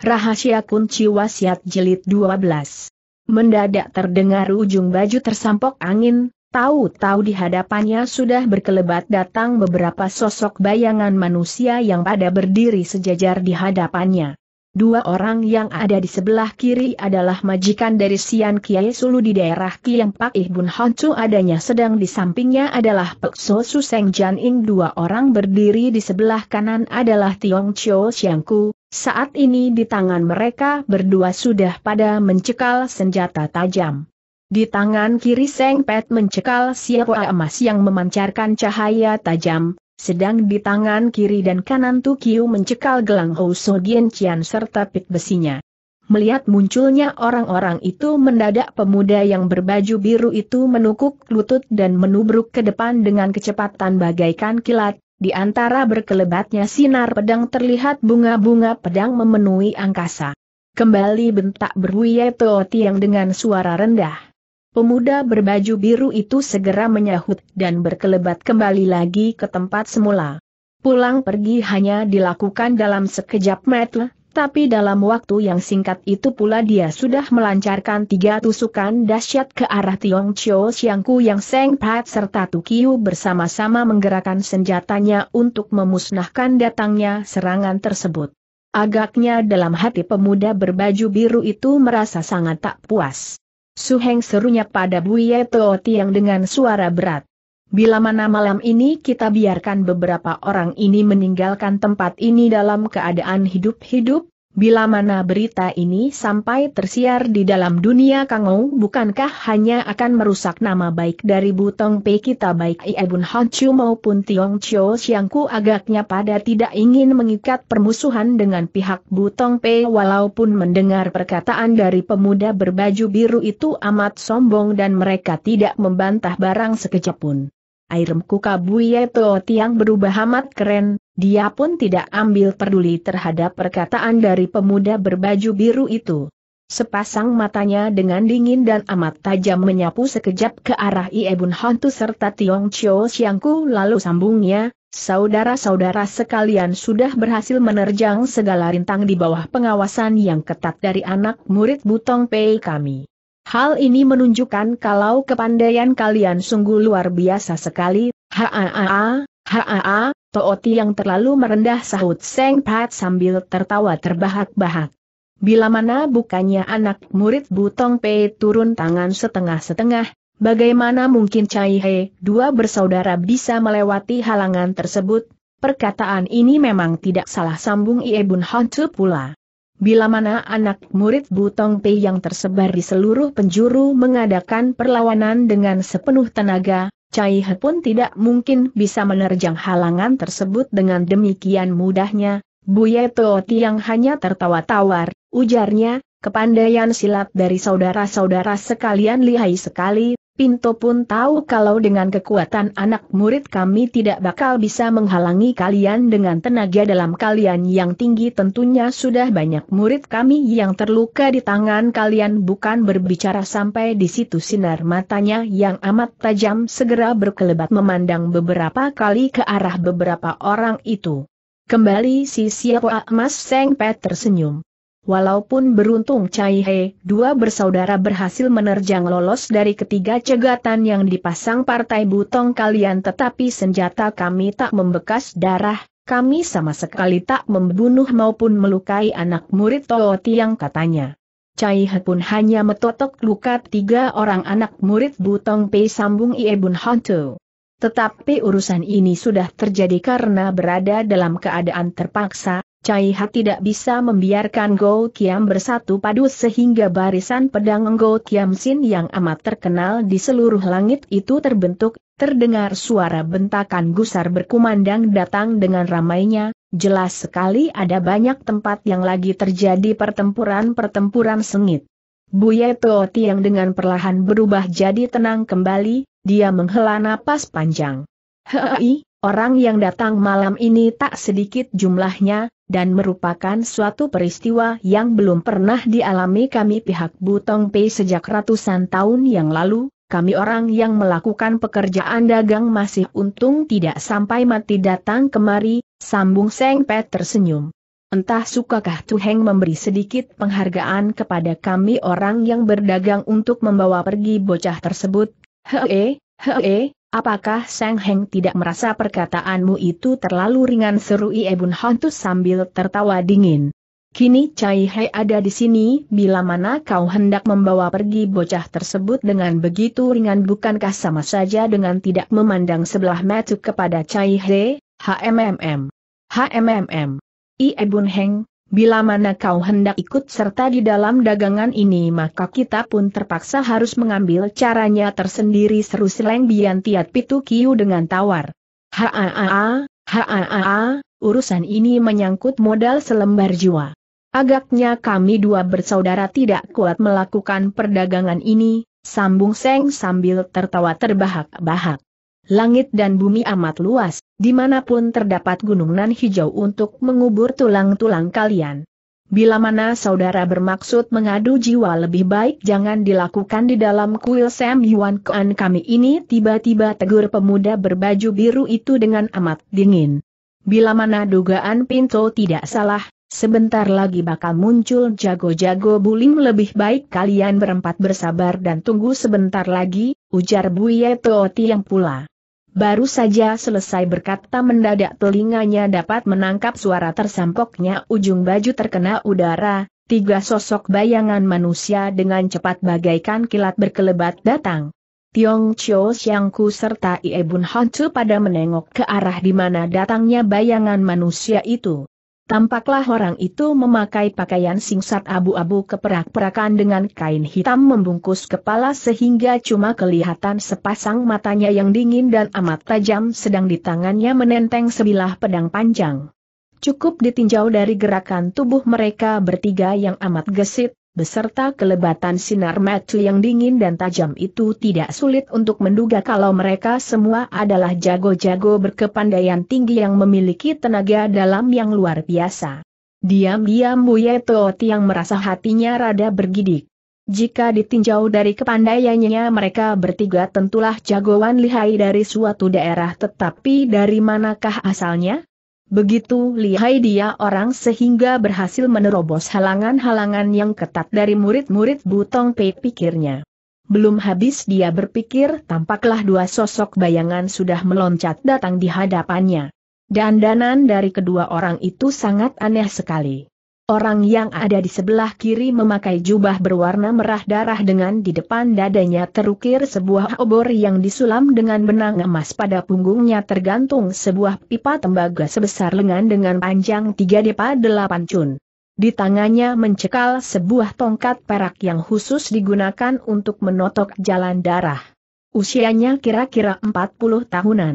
Rahasia Kunci Wasiat Jilid 12 Mendadak terdengar ujung baju tersampok angin, tahu-tahu di hadapannya sudah berkelebat datang beberapa sosok bayangan manusia yang pada berdiri sejajar di hadapannya. Dua orang yang ada di sebelah kiri adalah majikan dari Sian Kiai Sulu di daerah Kiang Pak Bun Honcu adanya sedang di sampingnya adalah Pekso Seng Jan Ing. Dua orang berdiri di sebelah kanan adalah Tiong Chio Ku. Saat ini di tangan mereka berdua sudah pada mencekal senjata tajam. Di tangan kiri Seng Pet mencekal siapa emas yang memancarkan cahaya tajam, sedang di tangan kiri dan kanan Tukiu mencekal gelang Ouso Giancian serta pit besinya. Melihat munculnya orang-orang itu mendadak pemuda yang berbaju biru itu menukuk lutut dan menubruk ke depan dengan kecepatan bagaikan kilat, di antara berkelebatnya sinar pedang terlihat bunga-bunga pedang memenuhi angkasa. Kembali bentak berwiye Tooti yang dengan suara rendah. Pemuda berbaju biru itu segera menyahut dan berkelebat kembali lagi ke tempat semula. Pulang pergi hanya dilakukan dalam sekejap mata, tapi dalam waktu yang singkat itu pula dia sudah melancarkan tiga tusukan dahsyat ke arah Tiong Chio Ku yang Seng Pat serta Tukiu bersama-sama menggerakkan senjatanya untuk memusnahkan datangnya serangan tersebut. Agaknya dalam hati pemuda berbaju biru itu merasa sangat tak puas. Suheng serunya pada Buye yang dengan suara berat. Bila mana malam ini kita biarkan beberapa orang ini meninggalkan tempat ini dalam keadaan hidup-hidup, Bila mana berita ini sampai tersiar di dalam dunia Kangou bukankah hanya akan merusak nama baik dari Butong Pei kita baik Iebun Hanchu maupun Tiong Chiu? Siangku agaknya pada tidak ingin mengikat permusuhan dengan pihak Butong Pei walaupun mendengar perkataan dari pemuda berbaju biru itu amat sombong dan mereka tidak membantah barang sekejap pun. Airmku Kabuye Tiang berubah amat keren, dia pun tidak ambil peduli terhadap perkataan dari pemuda berbaju biru itu. Sepasang matanya dengan dingin dan amat tajam menyapu sekejap ke arah Iebun hantu serta Tiong Chio Siangku lalu sambungnya, Saudara-saudara sekalian sudah berhasil menerjang segala rintang di bawah pengawasan yang ketat dari anak murid Butong Pei kami. Hal ini menunjukkan kalau kepandaian kalian sungguh luar biasa sekali, haa, haa, Tooti yang terlalu merendah sahut Seng Pat sambil tertawa terbahak-bahak. Bila mana bukannya anak murid Butong Pei turun tangan setengah-setengah, bagaimana mungkin Chai He, dua bersaudara bisa melewati halangan tersebut? Perkataan ini memang tidak salah sambung Ie Bun Hantu pula. Bila mana anak murid Butong Pei yang tersebar di seluruh penjuru mengadakan perlawanan dengan sepenuh tenaga, Cai He pun tidak mungkin bisa menerjang halangan tersebut dengan demikian mudahnya. Buye Tio Tiang hanya tertawa tawar, ujarnya, kepandaian silat dari saudara-saudara sekalian lihai sekali, Pinto pun tahu kalau dengan kekuatan anak murid kami tidak bakal bisa menghalangi kalian dengan tenaga dalam kalian yang tinggi tentunya sudah banyak murid kami yang terluka di tangan kalian bukan berbicara sampai di situ sinar matanya yang amat tajam segera berkelebat memandang beberapa kali ke arah beberapa orang itu. Kembali si Siapa emas Mas pet tersenyum. Walaupun beruntung Cai He, dua bersaudara berhasil menerjang lolos dari ketiga cegatan yang dipasang partai butong kalian tetapi senjata kami tak membekas darah, kami sama sekali tak membunuh maupun melukai anak murid Tolo Tiang katanya. Cai He pun hanya metotok luka tiga orang anak murid butong Pei Sambung Ie Bun Hantu. Tetapi urusan ini sudah terjadi karena berada dalam keadaan terpaksa, Cai Ha tidak bisa membiarkan Go Kiam bersatu padu sehingga barisan pedang Go Kiam Sin yang amat terkenal di seluruh langit itu terbentuk, terdengar suara bentakan gusar berkumandang datang dengan ramainya, jelas sekali ada banyak tempat yang lagi terjadi pertempuran-pertempuran sengit. Buya Toti yang dengan perlahan berubah jadi tenang kembali, dia menghela napas panjang. Hei, orang yang datang malam ini tak sedikit jumlahnya, dan merupakan suatu peristiwa yang belum pernah dialami kami pihak Butong Pei sejak ratusan tahun yang lalu, kami orang yang melakukan pekerjaan dagang masih untung tidak sampai mati datang kemari, sambung Seng Pet tersenyum. Entah sukakah Tuheng memberi sedikit penghargaan kepada kami orang yang berdagang untuk membawa pergi bocah tersebut, hee, hee, Apakah Sang Heng tidak merasa perkataanmu itu terlalu ringan seru Iebun Hantus sambil tertawa dingin. Kini Cai Hei ada di sini, bila mana kau hendak membawa pergi bocah tersebut dengan begitu ringan bukankah sama saja dengan tidak memandang sebelah mata kepada Cai Hei? HMMM. HMMM. Iebun Heng, Bila mana kau hendak ikut serta di dalam dagangan ini maka kita pun terpaksa harus mengambil caranya tersendiri seru seleng bian tiat pitu kiu dengan tawar. Haa, haa, urusan ini menyangkut modal selembar jiwa. Agaknya kami dua bersaudara tidak kuat melakukan perdagangan ini, sambung Seng sambil tertawa terbahak-bahak. Langit dan bumi amat luas, dimanapun terdapat gunungan hijau untuk mengubur tulang-tulang kalian. Bila mana saudara bermaksud mengadu jiwa lebih baik jangan dilakukan di dalam kuil Sam Yuan Kuan kami ini tiba-tiba tegur pemuda berbaju biru itu dengan amat dingin. Bila mana dugaan Pinto tidak salah, Sebentar lagi bakal muncul jago-jago bulim lebih baik kalian berempat bersabar dan tunggu sebentar lagi, ujar Buye yang pula. Baru saja selesai berkata mendadak telinganya dapat menangkap suara tersampoknya ujung baju terkena udara, tiga sosok bayangan manusia dengan cepat bagaikan kilat berkelebat datang. Tiong Chio Xiangku serta Iebun Hancu pada menengok ke arah di mana datangnya bayangan manusia itu. Tampaklah orang itu memakai pakaian singsat abu-abu keperak-perakan dengan kain hitam membungkus kepala sehingga cuma kelihatan sepasang matanya yang dingin dan amat tajam sedang di tangannya menenteng sebilah pedang panjang. Cukup ditinjau dari gerakan tubuh mereka bertiga yang amat gesit, beserta kelebatan sinar mata yang dingin dan tajam itu tidak sulit untuk menduga kalau mereka semua adalah jago-jago berkepandaian tinggi yang memiliki tenaga dalam yang luar biasa. Diam-diam Buye yang merasa hatinya rada bergidik. Jika ditinjau dari kepandaiannya mereka bertiga tentulah jagoan lihai dari suatu daerah tetapi dari manakah asalnya? Begitu lihai dia orang sehingga berhasil menerobos halangan-halangan yang ketat dari murid-murid Butong Pei pikirnya. Belum habis dia berpikir tampaklah dua sosok bayangan sudah meloncat datang di hadapannya. Dandanan dari kedua orang itu sangat aneh sekali. Orang yang ada di sebelah kiri memakai jubah berwarna merah darah dengan di depan dadanya terukir sebuah obor yang disulam dengan benang emas pada punggungnya tergantung sebuah pipa tembaga sebesar lengan dengan panjang 3 depa 8 cun. Di tangannya mencekal sebuah tongkat perak yang khusus digunakan untuk menotok jalan darah. Usianya kira-kira 40 tahunan.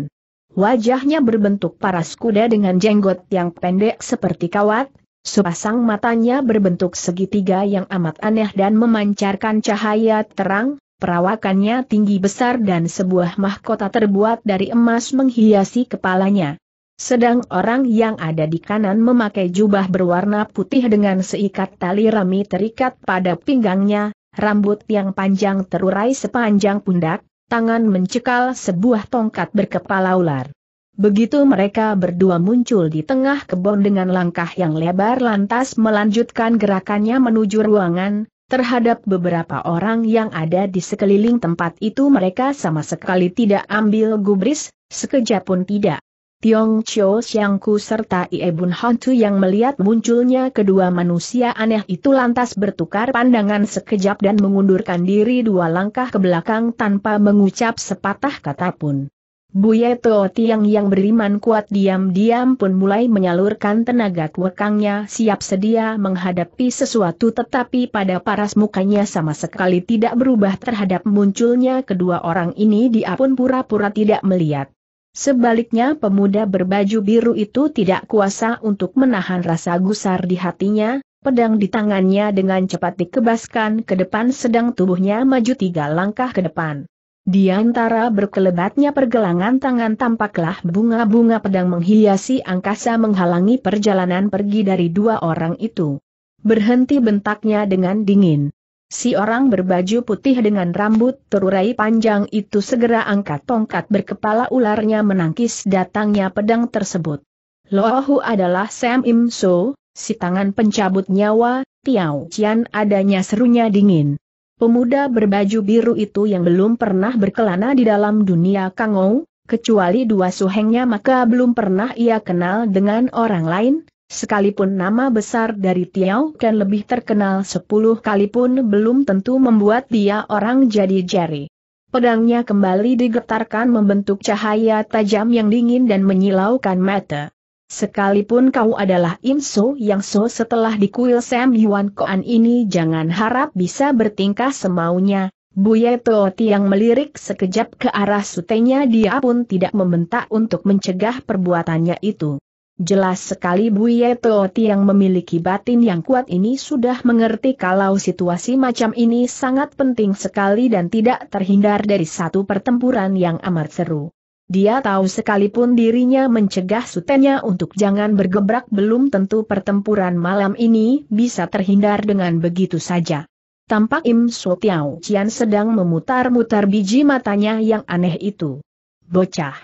Wajahnya berbentuk paras kuda dengan jenggot yang pendek seperti kawat, Sepasang matanya berbentuk segitiga yang amat aneh dan memancarkan cahaya terang, perawakannya tinggi besar dan sebuah mahkota terbuat dari emas menghiasi kepalanya. Sedang orang yang ada di kanan memakai jubah berwarna putih dengan seikat tali rami terikat pada pinggangnya, rambut yang panjang terurai sepanjang pundak, tangan mencekal sebuah tongkat berkepala ular. Begitu mereka berdua muncul di tengah kebun dengan langkah yang lebar lantas melanjutkan gerakannya menuju ruangan, terhadap beberapa orang yang ada di sekeliling tempat itu mereka sama sekali tidak ambil gubris, sekejap pun tidak. Tiong Siang Ku serta Ie Bun Hantu yang melihat munculnya kedua manusia aneh itu lantas bertukar pandangan sekejap dan mengundurkan diri dua langkah ke belakang tanpa mengucap sepatah kata pun. Tuo Tiang yang beriman kuat diam-diam pun mulai menyalurkan tenaga kuekangnya siap sedia menghadapi sesuatu tetapi pada paras mukanya sama sekali tidak berubah terhadap munculnya kedua orang ini dia pun pura-pura tidak melihat. Sebaliknya pemuda berbaju biru itu tidak kuasa untuk menahan rasa gusar di hatinya, pedang di tangannya dengan cepat dikebaskan ke depan sedang tubuhnya maju tiga langkah ke depan. Di antara berkelebatnya pergelangan tangan tampaklah bunga-bunga pedang menghiasi angkasa menghalangi perjalanan pergi dari dua orang itu. Berhenti bentaknya dengan dingin. Si orang berbaju putih dengan rambut terurai panjang itu segera angkat tongkat berkepala ularnya menangkis datangnya pedang tersebut. Lohu adalah Sam Im So, si tangan pencabut nyawa, Tiao Chian adanya serunya dingin. Pemuda berbaju biru itu yang belum pernah berkelana di dalam dunia Kangou, kecuali dua suhengnya maka belum pernah ia kenal dengan orang lain, Sekalipun nama besar dari Tiao dan lebih terkenal sepuluh kali pun belum tentu membuat dia orang jadi jari. Pedangnya kembali digetarkan membentuk cahaya tajam yang dingin dan menyilaukan mata. Sekalipun kau adalah Imso yang so setelah di kuil Sam Yuan Koan ini jangan harap bisa bertingkah semaunya. Buye Toti yang melirik sekejap ke arah sutenya dia pun tidak membentak untuk mencegah perbuatannya itu. Jelas sekali Buye Toti yang memiliki batin yang kuat ini sudah mengerti kalau situasi macam ini sangat penting sekali dan tidak terhindar dari satu pertempuran yang amat seru. Dia tahu sekalipun dirinya mencegah sutenya untuk jangan bergebrak belum tentu pertempuran malam ini bisa terhindar dengan begitu saja. Tampak Im So Tiao Cian sedang memutar-mutar biji matanya yang aneh itu. Bocah.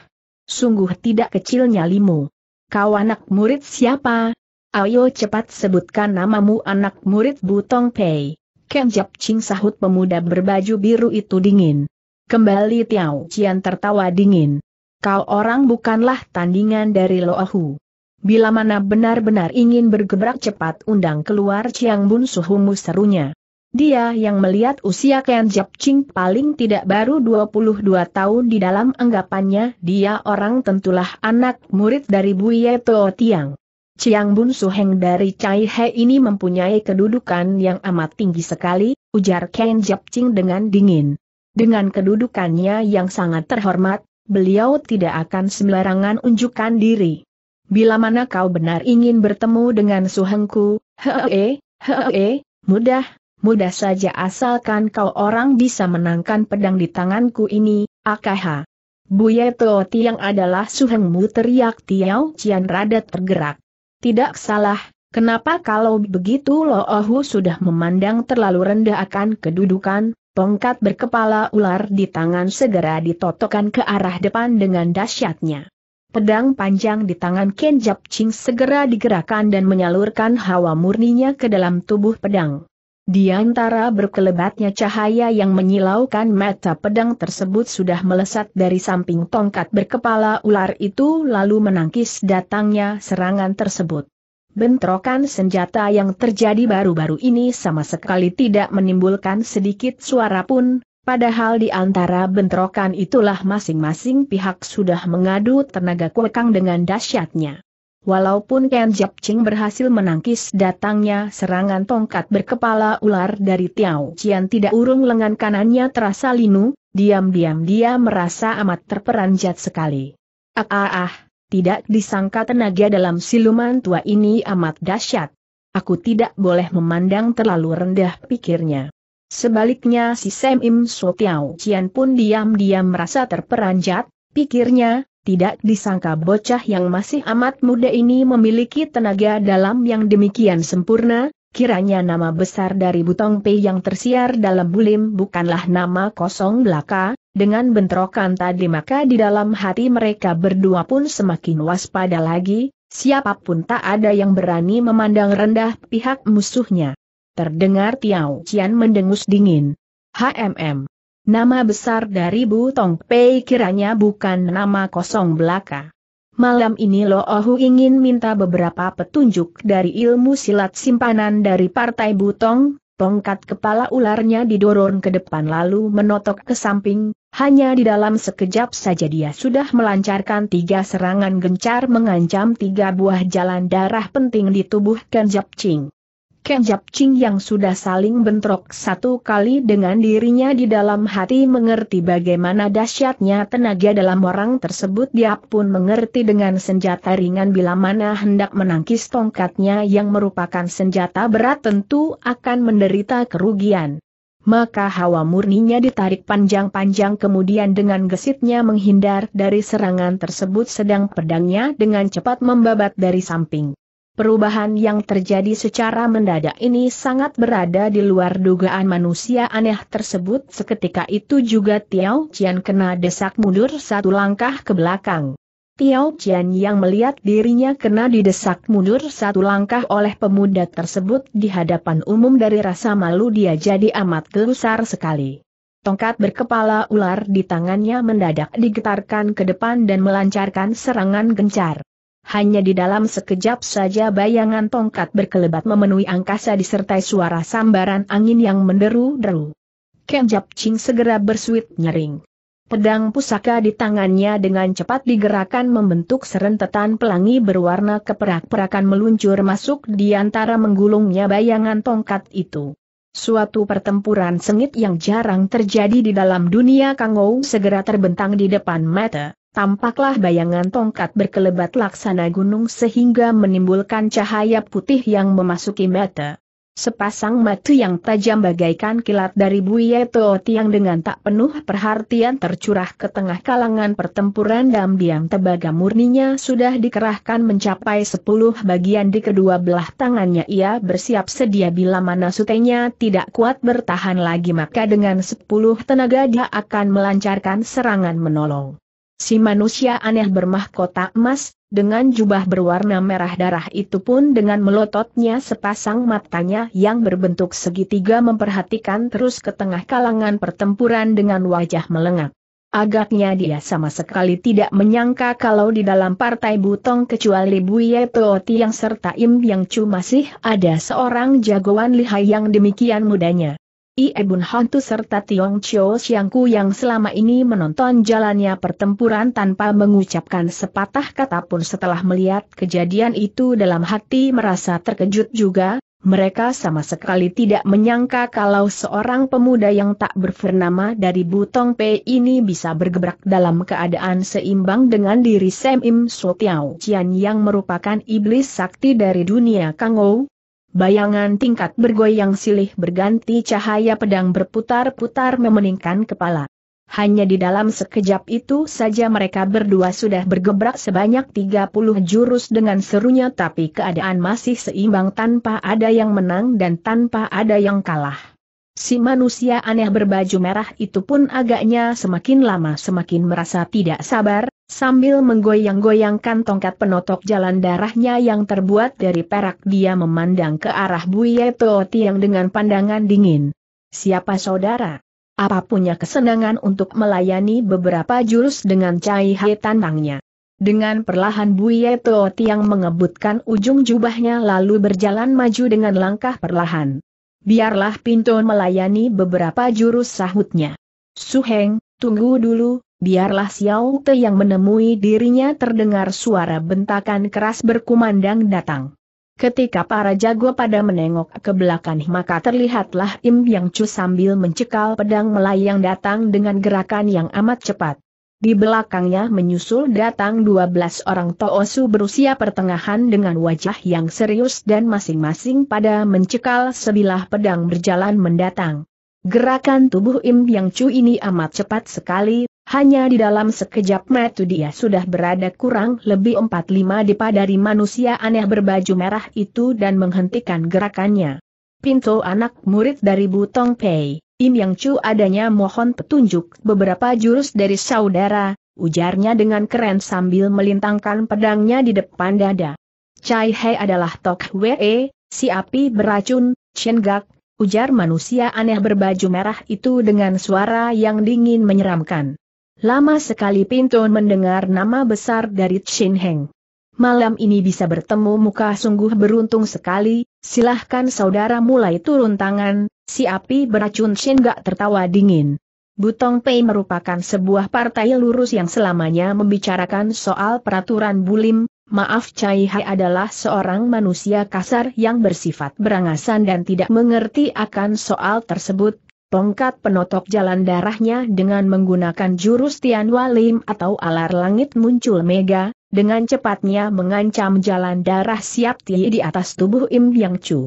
Sungguh tidak kecil nyalimu. Kau anak murid siapa? Ayo cepat sebutkan namamu anak murid Butong Pei. Ken Jap Ching sahut pemuda berbaju biru itu dingin. Kembali Tiao Cian tertawa dingin kau orang bukanlah tandingan dari Loahu. Bila mana benar-benar ingin bergebrak cepat undang keluar Chiang Bun Suhumu serunya. Dia yang melihat usia Ken Jap Ching paling tidak baru 22 tahun di dalam anggapannya dia orang tentulah anak murid dari Buye Toh Tiang. Chiang Bun Suheng dari Chai He ini mempunyai kedudukan yang amat tinggi sekali, ujar Ken Jap Ching dengan dingin. Dengan kedudukannya yang sangat terhormat, beliau tidak akan sembarangan unjukkan diri. Bila mana kau benar ingin bertemu dengan suhengku, hee, hee, mudah, mudah saja asalkan kau orang bisa menangkan pedang di tanganku ini, akaha. Buye Teo Tiang adalah suhengmu teriak Tiao Cian rada tergerak. Tidak salah, kenapa kalau begitu Lo Ohu sudah memandang terlalu rendah akan kedudukan, Tongkat berkepala ular di tangan segera ditotokkan ke arah depan dengan dahsyatnya. Pedang panjang di tangan Ken Jap Ching segera digerakkan dan menyalurkan hawa murninya ke dalam tubuh pedang. Di antara berkelebatnya cahaya yang menyilaukan mata pedang tersebut sudah melesat dari samping tongkat berkepala ular itu lalu menangkis datangnya serangan tersebut. Bentrokan senjata yang terjadi baru-baru ini sama sekali tidak menimbulkan sedikit suara pun, padahal di antara bentrokan itulah masing-masing pihak sudah mengadu tenaga kuekang dengan dahsyatnya. Walaupun Ken Ching berhasil menangkis datangnya serangan tongkat berkepala ular dari Tiao Cian tidak urung lengan kanannya terasa linu, diam-diam dia merasa amat terperanjat sekali. Ah ah ah, tidak disangka tenaga dalam siluman tua ini amat dahsyat. Aku tidak boleh memandang terlalu rendah pikirnya. Sebaliknya si Sam Im So Cian pun diam-diam merasa terperanjat, pikirnya, tidak disangka bocah yang masih amat muda ini memiliki tenaga dalam yang demikian sempurna, kiranya nama besar dari Butong Pei yang tersiar dalam bulim bukanlah nama kosong belaka, dengan bentrokan tadi maka di dalam hati mereka berdua pun semakin waspada lagi, siapapun tak ada yang berani memandang rendah pihak musuhnya. Terdengar Tiao Cian mendengus dingin. HMM. Nama besar dari Bu Tong Pei kiranya bukan nama kosong belaka. Malam ini Lo Ohu ingin minta beberapa petunjuk dari ilmu silat simpanan dari Partai Butong, Tongkat kepala ularnya didorong ke depan lalu menotok ke samping, hanya di dalam sekejap saja dia sudah melancarkan tiga serangan gencar mengancam tiga buah jalan darah penting di tubuh Kenjap Ching. Kenjap Ching yang sudah saling bentrok satu kali dengan dirinya di dalam hati mengerti bagaimana dahsyatnya tenaga dalam orang tersebut dia pun mengerti dengan senjata ringan bila mana hendak menangkis tongkatnya yang merupakan senjata berat tentu akan menderita kerugian. Maka hawa murninya ditarik panjang-panjang kemudian dengan gesitnya menghindar dari serangan tersebut sedang pedangnya dengan cepat membabat dari samping. Perubahan yang terjadi secara mendadak ini sangat berada di luar dugaan manusia aneh tersebut seketika itu juga Tiao Qian kena desak mundur satu langkah ke belakang. Tiao Qian yang melihat dirinya kena didesak mundur satu langkah oleh pemuda tersebut di hadapan umum dari rasa malu dia jadi amat gelusar sekali. Tongkat berkepala ular di tangannya mendadak digetarkan ke depan dan melancarkan serangan gencar. Hanya di dalam sekejap saja bayangan tongkat berkelebat memenuhi angkasa disertai suara sambaran angin yang menderu-deru. Jap Ching segera bersuit nyering. Pedang pusaka di tangannya dengan cepat digerakkan membentuk serentetan pelangi berwarna keperak-perakan meluncur masuk di antara menggulungnya bayangan tongkat itu. Suatu pertempuran sengit yang jarang terjadi di dalam dunia Kangou segera terbentang di depan mata tampaklah bayangan tongkat berkelebat laksana gunung sehingga menimbulkan cahaya putih yang memasuki mata. Sepasang mata yang tajam bagaikan kilat dari Buye Tooti yang dengan tak penuh perhatian tercurah ke tengah kalangan pertempuran dam diam tebaga murninya sudah dikerahkan mencapai sepuluh bagian di kedua belah tangannya ia bersiap sedia bila mana sutenya tidak kuat bertahan lagi maka dengan sepuluh tenaga dia akan melancarkan serangan menolong. Si manusia aneh bermahkota emas, dengan jubah berwarna merah darah itu pun dengan melototnya sepasang matanya yang berbentuk segitiga memperhatikan terus ke tengah kalangan pertempuran dengan wajah melengak. Agaknya dia sama sekali tidak menyangka kalau di dalam partai Butong kecuali Buye Tooti yang serta Im Yang Chu masih ada seorang jagoan lihai yang demikian mudanya. Iebun Hantu serta Tiong Chio Xiangku yang selama ini menonton jalannya pertempuran tanpa mengucapkan sepatah kata pun setelah melihat kejadian itu dalam hati merasa terkejut juga, mereka sama sekali tidak menyangka kalau seorang pemuda yang tak bernama dari Butong Pei ini bisa bergebrak dalam keadaan seimbang dengan diri Sam Im So Tiao Cian yang merupakan iblis sakti dari dunia Kangou, Bayangan tingkat bergoyang silih berganti cahaya pedang berputar-putar memeningkan kepala. Hanya di dalam sekejap itu saja mereka berdua sudah bergebrak sebanyak 30 jurus dengan serunya tapi keadaan masih seimbang tanpa ada yang menang dan tanpa ada yang kalah. Si manusia aneh berbaju merah itu pun agaknya semakin lama semakin merasa tidak sabar, Sambil menggoyang-goyangkan tongkat penotok jalan darahnya yang terbuat dari perak dia memandang ke arah Buye Tooti yang dengan pandangan dingin. Siapa saudara? Apa punya kesenangan untuk melayani beberapa jurus dengan Hai tantangnya? Dengan perlahan Buye Tooti yang mengebutkan ujung jubahnya lalu berjalan maju dengan langkah perlahan. Biarlah Pinto melayani beberapa jurus sahutnya. Suheng, tunggu dulu, biarlah Xiao Te yang menemui dirinya terdengar suara bentakan keras berkumandang datang. Ketika para jago pada menengok ke belakang maka terlihatlah Im Yang Chu sambil mencekal pedang melayang datang dengan gerakan yang amat cepat. Di belakangnya menyusul datang 12 orang Toosu berusia pertengahan dengan wajah yang serius dan masing-masing pada mencekal sebilah pedang berjalan mendatang. Gerakan tubuh Im Yang Chu ini amat cepat sekali, hanya di dalam sekejap mata dia sudah berada kurang lebih 45 depa dari manusia aneh berbaju merah itu dan menghentikan gerakannya. Pintu anak murid dari Butong Pei, Im Yang Chu adanya mohon petunjuk beberapa jurus dari saudara, ujarnya dengan keren sambil melintangkan pedangnya di depan dada. Cai He adalah Tok Wee, si api beracun, Chen Gak, ujar manusia aneh berbaju merah itu dengan suara yang dingin menyeramkan. Lama sekali Pinton mendengar nama besar dari Chin Heng. Malam ini bisa bertemu muka sungguh beruntung sekali, silahkan saudara mulai turun tangan, si api beracun Chin gak tertawa dingin. Butong Pei merupakan sebuah partai lurus yang selamanya membicarakan soal peraturan bulim, Maaf Chai Hai adalah seorang manusia kasar yang bersifat berangasan dan tidak mengerti akan soal tersebut, Tongkat penotok jalan darahnya dengan menggunakan jurus Tian Walim atau alar langit muncul mega, dengan cepatnya mengancam jalan darah siap Ti di atas tubuh Im Yang Chu.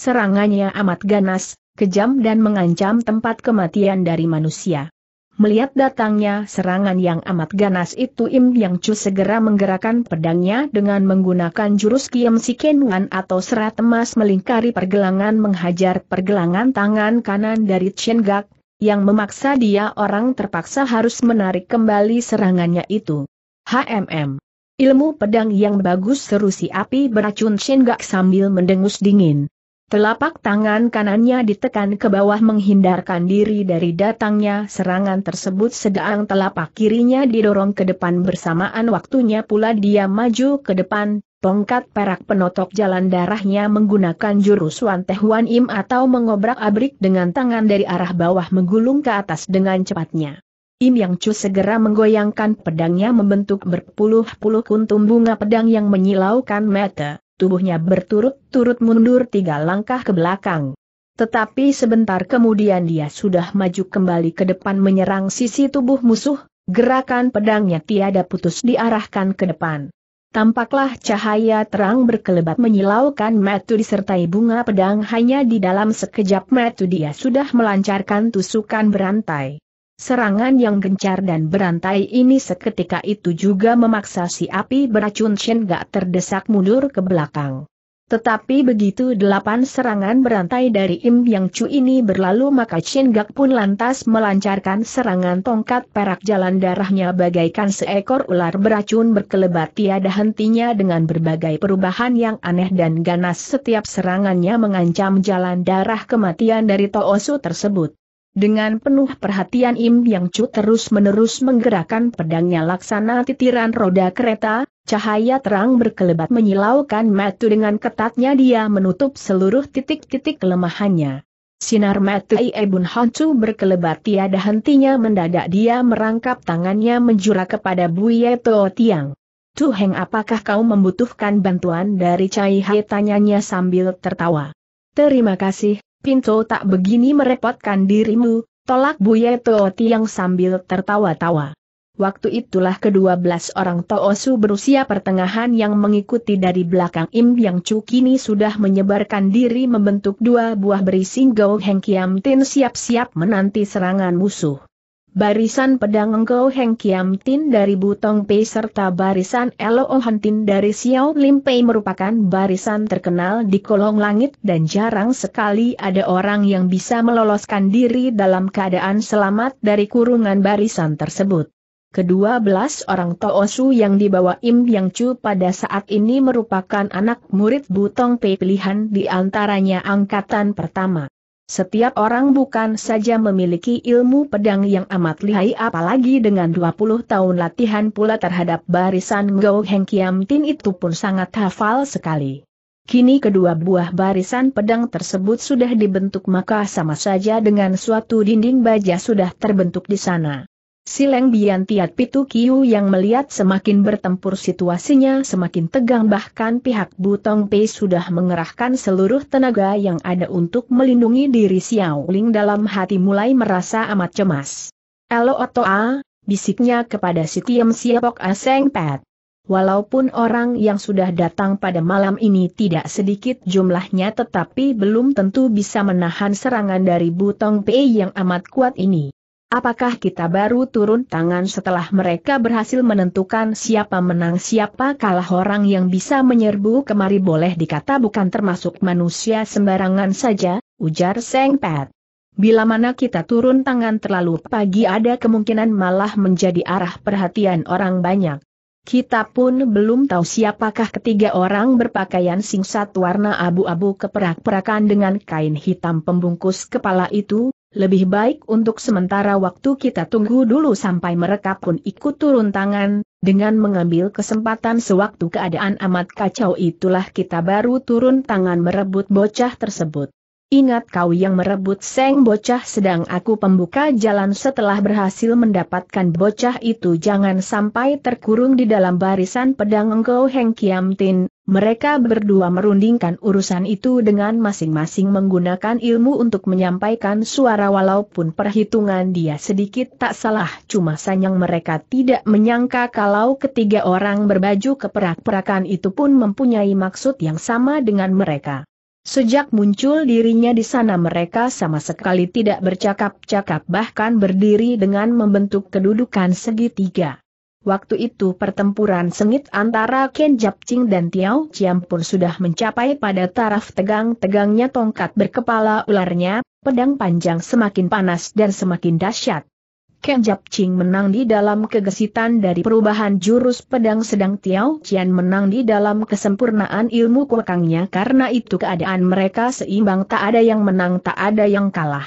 Serangannya amat ganas, kejam dan mengancam tempat kematian dari manusia. Melihat datangnya serangan yang amat ganas itu Im Yang Chu segera menggerakkan pedangnya dengan menggunakan jurus Kiem Ken Wan atau serat emas melingkari pergelangan menghajar pergelangan tangan kanan dari Chen Gak, yang memaksa dia orang terpaksa harus menarik kembali serangannya itu. HMM Ilmu pedang yang bagus seru si api beracun Shen Gak sambil mendengus dingin. Telapak tangan kanannya ditekan ke bawah menghindarkan diri dari datangnya serangan tersebut sedang telapak kirinya didorong ke depan bersamaan waktunya pula dia maju ke depan, tongkat perak penotok jalan darahnya menggunakan jurus Wan Teh Im atau mengobrak abrik dengan tangan dari arah bawah menggulung ke atas dengan cepatnya. Im Yang Chu segera menggoyangkan pedangnya membentuk berpuluh-puluh kuntum bunga pedang yang menyilaukan mata tubuhnya berturut-turut mundur tiga langkah ke belakang. Tetapi sebentar kemudian dia sudah maju kembali ke depan menyerang sisi tubuh musuh, gerakan pedangnya tiada putus diarahkan ke depan. Tampaklah cahaya terang berkelebat menyilaukan metu disertai bunga pedang hanya di dalam sekejap metu dia sudah melancarkan tusukan berantai. Serangan yang gencar dan berantai ini seketika itu juga memaksa si api beracun Shen gak terdesak mundur ke belakang. Tetapi begitu delapan serangan berantai dari Im Yang Chu ini berlalu maka Shen Gak pun lantas melancarkan serangan tongkat perak jalan darahnya bagaikan seekor ular beracun berkelebat tiada hentinya dengan berbagai perubahan yang aneh dan ganas setiap serangannya mengancam jalan darah kematian dari Toosu tersebut. Dengan penuh perhatian Im Yang Chu terus-menerus menggerakkan pedangnya laksana titiran roda kereta, cahaya terang berkelebat menyilaukan metu dengan ketatnya dia menutup seluruh titik-titik kelemahannya. Sinar Bun Hon Hancu berkelebat tiada hentinya mendadak dia merangkap tangannya menjura kepada Ye Teo Tiang. Heng, apakah kau membutuhkan bantuan dari Cai Hai tanyanya sambil tertawa. Terima kasih, Pinto tak begini merepotkan dirimu, tolak Buye Tooti yang sambil tertawa-tawa. Waktu itulah kedua belas orang Toosu berusia pertengahan yang mengikuti dari belakang Im Yang Chu kini sudah menyebarkan diri membentuk dua buah berisi Gou Heng Kiam Tin siap-siap menanti serangan musuh barisan pedang Engkau Heng Kiam Tin dari Butong Pei serta barisan Elo oh Han Tin dari Xiao Lim Pei merupakan barisan terkenal di kolong langit dan jarang sekali ada orang yang bisa meloloskan diri dalam keadaan selamat dari kurungan barisan tersebut. Kedua belas orang Toosu oh yang dibawa Im Yang Chu pada saat ini merupakan anak murid Butong Pei pilihan di antaranya angkatan pertama. Setiap orang bukan saja memiliki ilmu pedang yang amat lihai apalagi dengan 20 tahun latihan pula terhadap barisan Ngo Heng Kiam Tin itu pun sangat hafal sekali. Kini kedua buah barisan pedang tersebut sudah dibentuk maka sama saja dengan suatu dinding baja sudah terbentuk di sana. Sileng Bian Tiat Pitu Kiu yang melihat semakin bertempur situasinya semakin tegang bahkan pihak Butong Pei sudah mengerahkan seluruh tenaga yang ada untuk melindungi diri Xiao Ling dalam hati mulai merasa amat cemas. Elo a? bisiknya kepada si Tiem Siapok Aseng Pet. Walaupun orang yang sudah datang pada malam ini tidak sedikit jumlahnya tetapi belum tentu bisa menahan serangan dari Butong Pei yang amat kuat ini. Apakah kita baru turun tangan setelah mereka berhasil menentukan siapa menang siapa kalah orang yang bisa menyerbu kemari boleh dikata bukan termasuk manusia sembarangan saja, ujar Seng Pat. Bila mana kita turun tangan terlalu pagi ada kemungkinan malah menjadi arah perhatian orang banyak. Kita pun belum tahu siapakah ketiga orang berpakaian singkat warna abu-abu keperak-perakan dengan kain hitam pembungkus kepala itu, lebih baik untuk sementara waktu kita tunggu dulu sampai mereka pun ikut turun tangan, dengan mengambil kesempatan sewaktu keadaan amat kacau itulah kita baru turun tangan merebut bocah tersebut. Ingat kau yang merebut seng bocah sedang aku pembuka jalan setelah berhasil mendapatkan bocah itu jangan sampai terkurung di dalam barisan pedang engkau Heng Kiam Tin, mereka berdua merundingkan urusan itu dengan masing-masing menggunakan ilmu untuk menyampaikan suara walaupun perhitungan dia sedikit tak salah cuma sayang mereka tidak menyangka kalau ketiga orang berbaju keperak-perakan itu pun mempunyai maksud yang sama dengan mereka. Sejak muncul dirinya di sana mereka sama sekali tidak bercakap-cakap bahkan berdiri dengan membentuk kedudukan segitiga. Waktu itu pertempuran sengit antara Ken Japcing dan Tiao Chiam pun sudah mencapai pada taraf tegang-tegangnya tongkat berkepala ularnya, pedang panjang semakin panas dan semakin dahsyat. Ken Japcing menang di dalam kegesitan dari perubahan jurus pedang sedang Tiao Chiam menang di dalam kesempurnaan ilmu kulkangnya karena itu keadaan mereka seimbang tak ada yang menang tak ada yang kalah.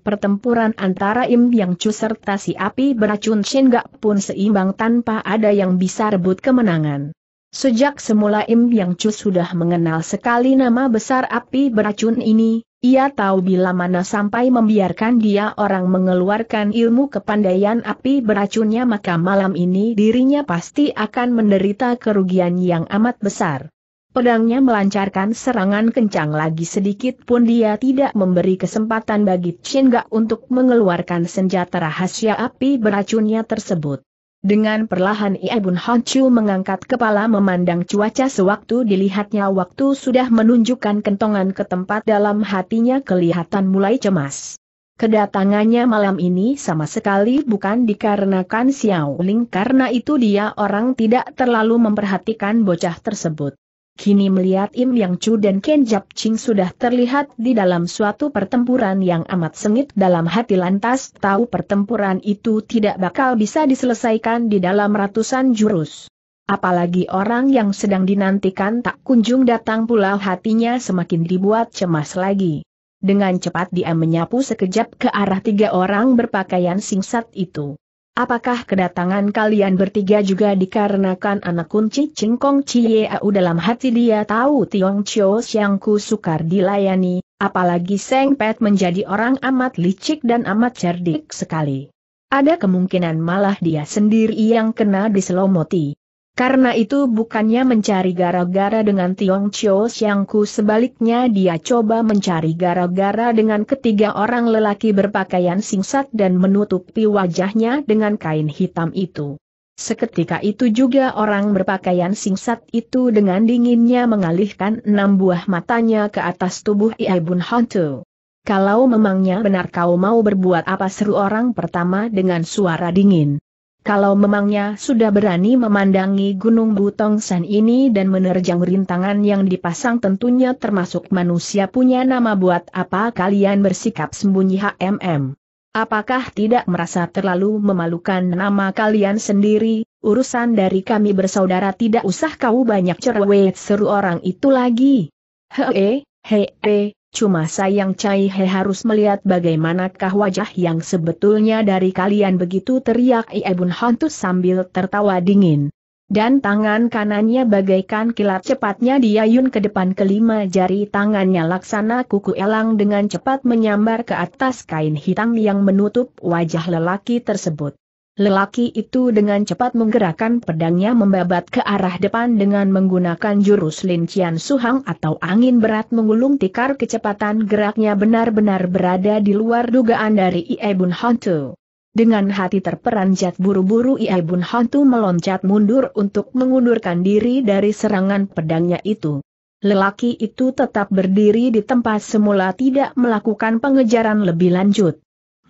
Pertempuran antara Im Yang Chu serta si api beracun gak pun seimbang tanpa ada yang bisa rebut kemenangan. Sejak semula Im Yang Chu sudah mengenal sekali nama besar api beracun ini, ia tahu bila mana sampai membiarkan dia orang mengeluarkan ilmu kepandaian api beracunnya maka malam ini dirinya pasti akan menderita kerugian yang amat besar. Pedangnya melancarkan serangan kencang lagi sedikit pun dia tidak memberi kesempatan bagi Chenggak untuk mengeluarkan senjata rahasia api beracunnya tersebut. Dengan perlahan Bun Hon Chu mengangkat kepala memandang cuaca sewaktu dilihatnya waktu sudah menunjukkan kentongan ke tempat dalam hatinya kelihatan mulai cemas. Kedatangannya malam ini sama sekali bukan dikarenakan Xiao Ling karena itu dia orang tidak terlalu memperhatikan bocah tersebut. Kini melihat Im Yang Chu dan Ken Jap Ching sudah terlihat di dalam suatu pertempuran yang amat sengit dalam hati lantas tahu pertempuran itu tidak bakal bisa diselesaikan di dalam ratusan jurus. Apalagi orang yang sedang dinantikan tak kunjung datang pula hatinya semakin dibuat cemas lagi. Dengan cepat dia menyapu sekejap ke arah tiga orang berpakaian singkat itu. Apakah kedatangan kalian bertiga juga dikarenakan anak kunci cengkong Ciyeau dalam hati dia tahu Tiong Chio Siangku sukar dilayani, apalagi Seng Pet menjadi orang amat licik dan amat cerdik sekali. Ada kemungkinan malah dia sendiri yang kena diselomoti. Karena itu bukannya mencari gara-gara dengan Tiong Chio Xiangku sebaliknya dia coba mencari gara-gara dengan ketiga orang lelaki berpakaian singsat dan menutupi wajahnya dengan kain hitam itu. Seketika itu juga orang berpakaian singsat itu dengan dinginnya mengalihkan enam buah matanya ke atas tubuh Iaibun Hantu. Kalau memangnya benar kau mau berbuat apa seru orang pertama dengan suara dingin. Kalau memangnya sudah berani memandangi Gunung Butong San ini dan menerjang rintangan yang dipasang tentunya termasuk manusia punya nama buat apa kalian bersikap sembunyi HMM. Apakah tidak merasa terlalu memalukan nama kalian sendiri, urusan dari kami bersaudara tidak usah kau banyak cerewet seru orang itu lagi. Hee, hee, Cuma sayang Cai He harus melihat bagaimanakah wajah yang sebetulnya dari kalian begitu teriak Iebun Hantu sambil tertawa dingin. Dan tangan kanannya bagaikan kilat cepatnya diayun ke depan kelima jari tangannya laksana kuku elang dengan cepat menyambar ke atas kain hitam yang menutup wajah lelaki tersebut. Lelaki itu dengan cepat menggerakkan pedangnya membabat ke arah depan dengan menggunakan jurus lincian suhang atau angin berat mengulung tikar kecepatan geraknya benar-benar berada di luar dugaan dari Iebun Hantu. Dengan hati terperanjat buru-buru Iebun Hantu meloncat mundur untuk mengundurkan diri dari serangan pedangnya itu. Lelaki itu tetap berdiri di tempat semula tidak melakukan pengejaran lebih lanjut.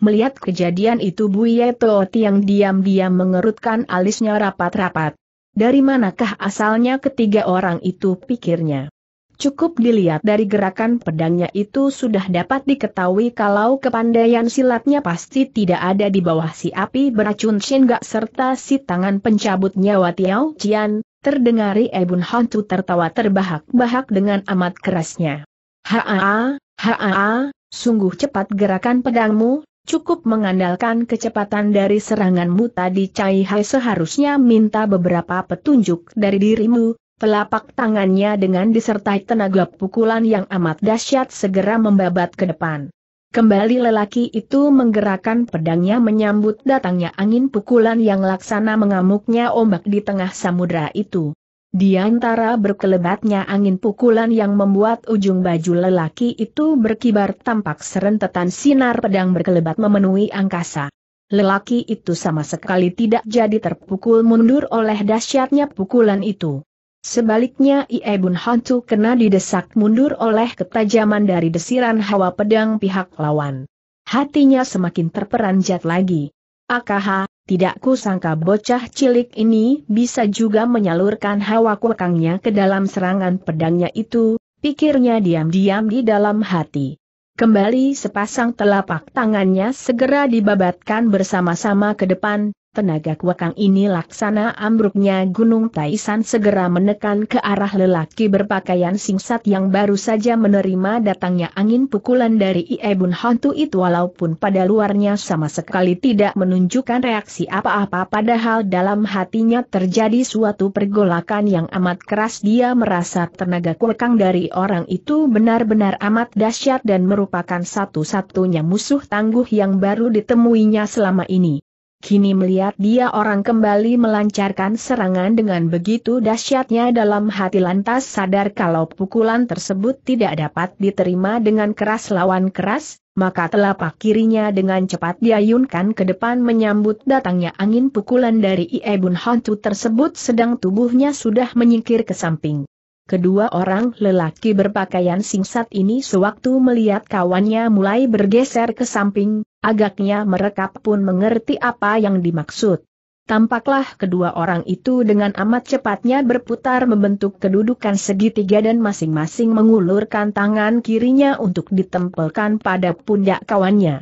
Melihat kejadian itu Buye Tooti yang diam-diam mengerutkan alisnya rapat-rapat. Dari manakah asalnya ketiga orang itu pikirnya? Cukup dilihat dari gerakan pedangnya itu sudah dapat diketahui kalau kepandaian silatnya pasti tidak ada di bawah si api beracun Shingga serta si tangan pencabut nyawa Tiao Terdengar terdengari Ebun Hantu tertawa terbahak-bahak dengan amat kerasnya. Haa, haa, sungguh cepat gerakan pedangmu, cukup mengandalkan kecepatan dari seranganmu tadi Cai Hai seharusnya minta beberapa petunjuk dari dirimu, telapak tangannya dengan disertai tenaga pukulan yang amat dahsyat segera membabat ke depan. Kembali lelaki itu menggerakkan pedangnya menyambut datangnya angin pukulan yang laksana mengamuknya ombak di tengah samudera itu. Di antara berkelebatnya angin pukulan yang membuat ujung baju lelaki itu berkibar tampak serentetan sinar pedang berkelebat memenuhi angkasa. Lelaki itu sama sekali tidak jadi terpukul mundur oleh dahsyatnya pukulan itu. Sebaliknya Iebun Hantu kena didesak mundur oleh ketajaman dari desiran hawa pedang pihak lawan. Hatinya semakin terperanjat lagi. Akaha, tidak kusangka bocah cilik ini bisa juga menyalurkan hawa kuekangnya ke dalam serangan pedangnya itu, pikirnya diam-diam di dalam hati. Kembali sepasang telapak tangannya segera dibabatkan bersama-sama ke depan, tenaga kuakang ini laksana ambruknya Gunung Taisan segera menekan ke arah lelaki berpakaian singsat yang baru saja menerima datangnya angin pukulan dari Iebun Hantu itu walaupun pada luarnya sama sekali tidak menunjukkan reaksi apa-apa padahal dalam hatinya terjadi suatu pergolakan yang amat keras dia merasa tenaga kuakang dari orang itu benar-benar amat dahsyat dan merupakan satu-satunya musuh tangguh yang baru ditemuinya selama ini. Kini melihat dia orang kembali melancarkan serangan dengan begitu dahsyatnya dalam hati lantas sadar kalau pukulan tersebut tidak dapat diterima dengan keras lawan keras, maka telapak kirinya dengan cepat diayunkan ke depan menyambut datangnya angin pukulan dari Iebun Hantu tersebut sedang tubuhnya sudah menyingkir ke samping. Kedua orang lelaki berpakaian singsat ini sewaktu melihat kawannya mulai bergeser ke samping, Agaknya mereka pun mengerti apa yang dimaksud. Tampaklah kedua orang itu dengan amat cepatnya berputar membentuk kedudukan segitiga dan masing-masing mengulurkan tangan kirinya untuk ditempelkan pada pundak kawannya.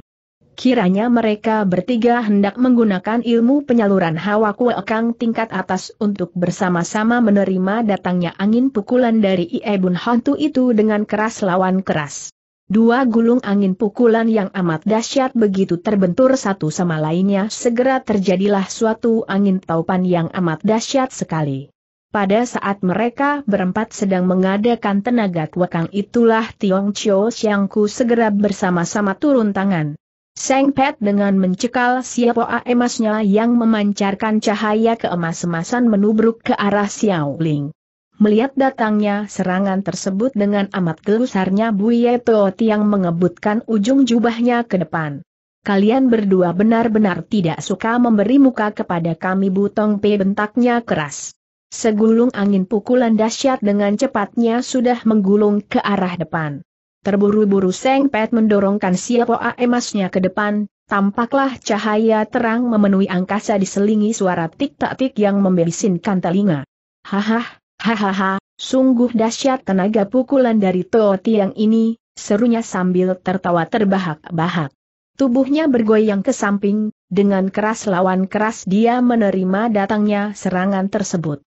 Kiranya mereka bertiga hendak menggunakan ilmu penyaluran hawa kuekang tingkat atas untuk bersama-sama menerima datangnya angin pukulan dari Iebun Hantu itu dengan keras lawan keras. Dua gulung angin pukulan yang amat dahsyat begitu terbentur satu sama lainnya segera terjadilah suatu angin taupan yang amat dahsyat sekali. Pada saat mereka berempat sedang mengadakan tenaga kuakang itulah Tiong Chio Ku segera bersama-sama turun tangan. Seng Pet dengan mencekal siapa emasnya yang memancarkan cahaya keemas-emasan menubruk ke arah Xiao Ling. Melihat datangnya serangan tersebut dengan amat gelusarnya Buye Tooti yang mengebutkan ujung jubahnya ke depan. Kalian berdua benar-benar tidak suka memberi muka kepada kami Butong P bentaknya keras. Segulung angin pukulan dahsyat dengan cepatnya sudah menggulung ke arah depan. Terburu-buru Seng Pet mendorongkan siapa emasnya ke depan, tampaklah cahaya terang memenuhi angkasa diselingi suara tik-tak-tik yang membesinkan telinga. Hahaha. Hahaha, sungguh dahsyat tenaga pukulan dari Teo Tiang ini, serunya sambil tertawa terbahak-bahak. Tubuhnya bergoyang ke samping, dengan keras lawan keras dia menerima datangnya serangan tersebut.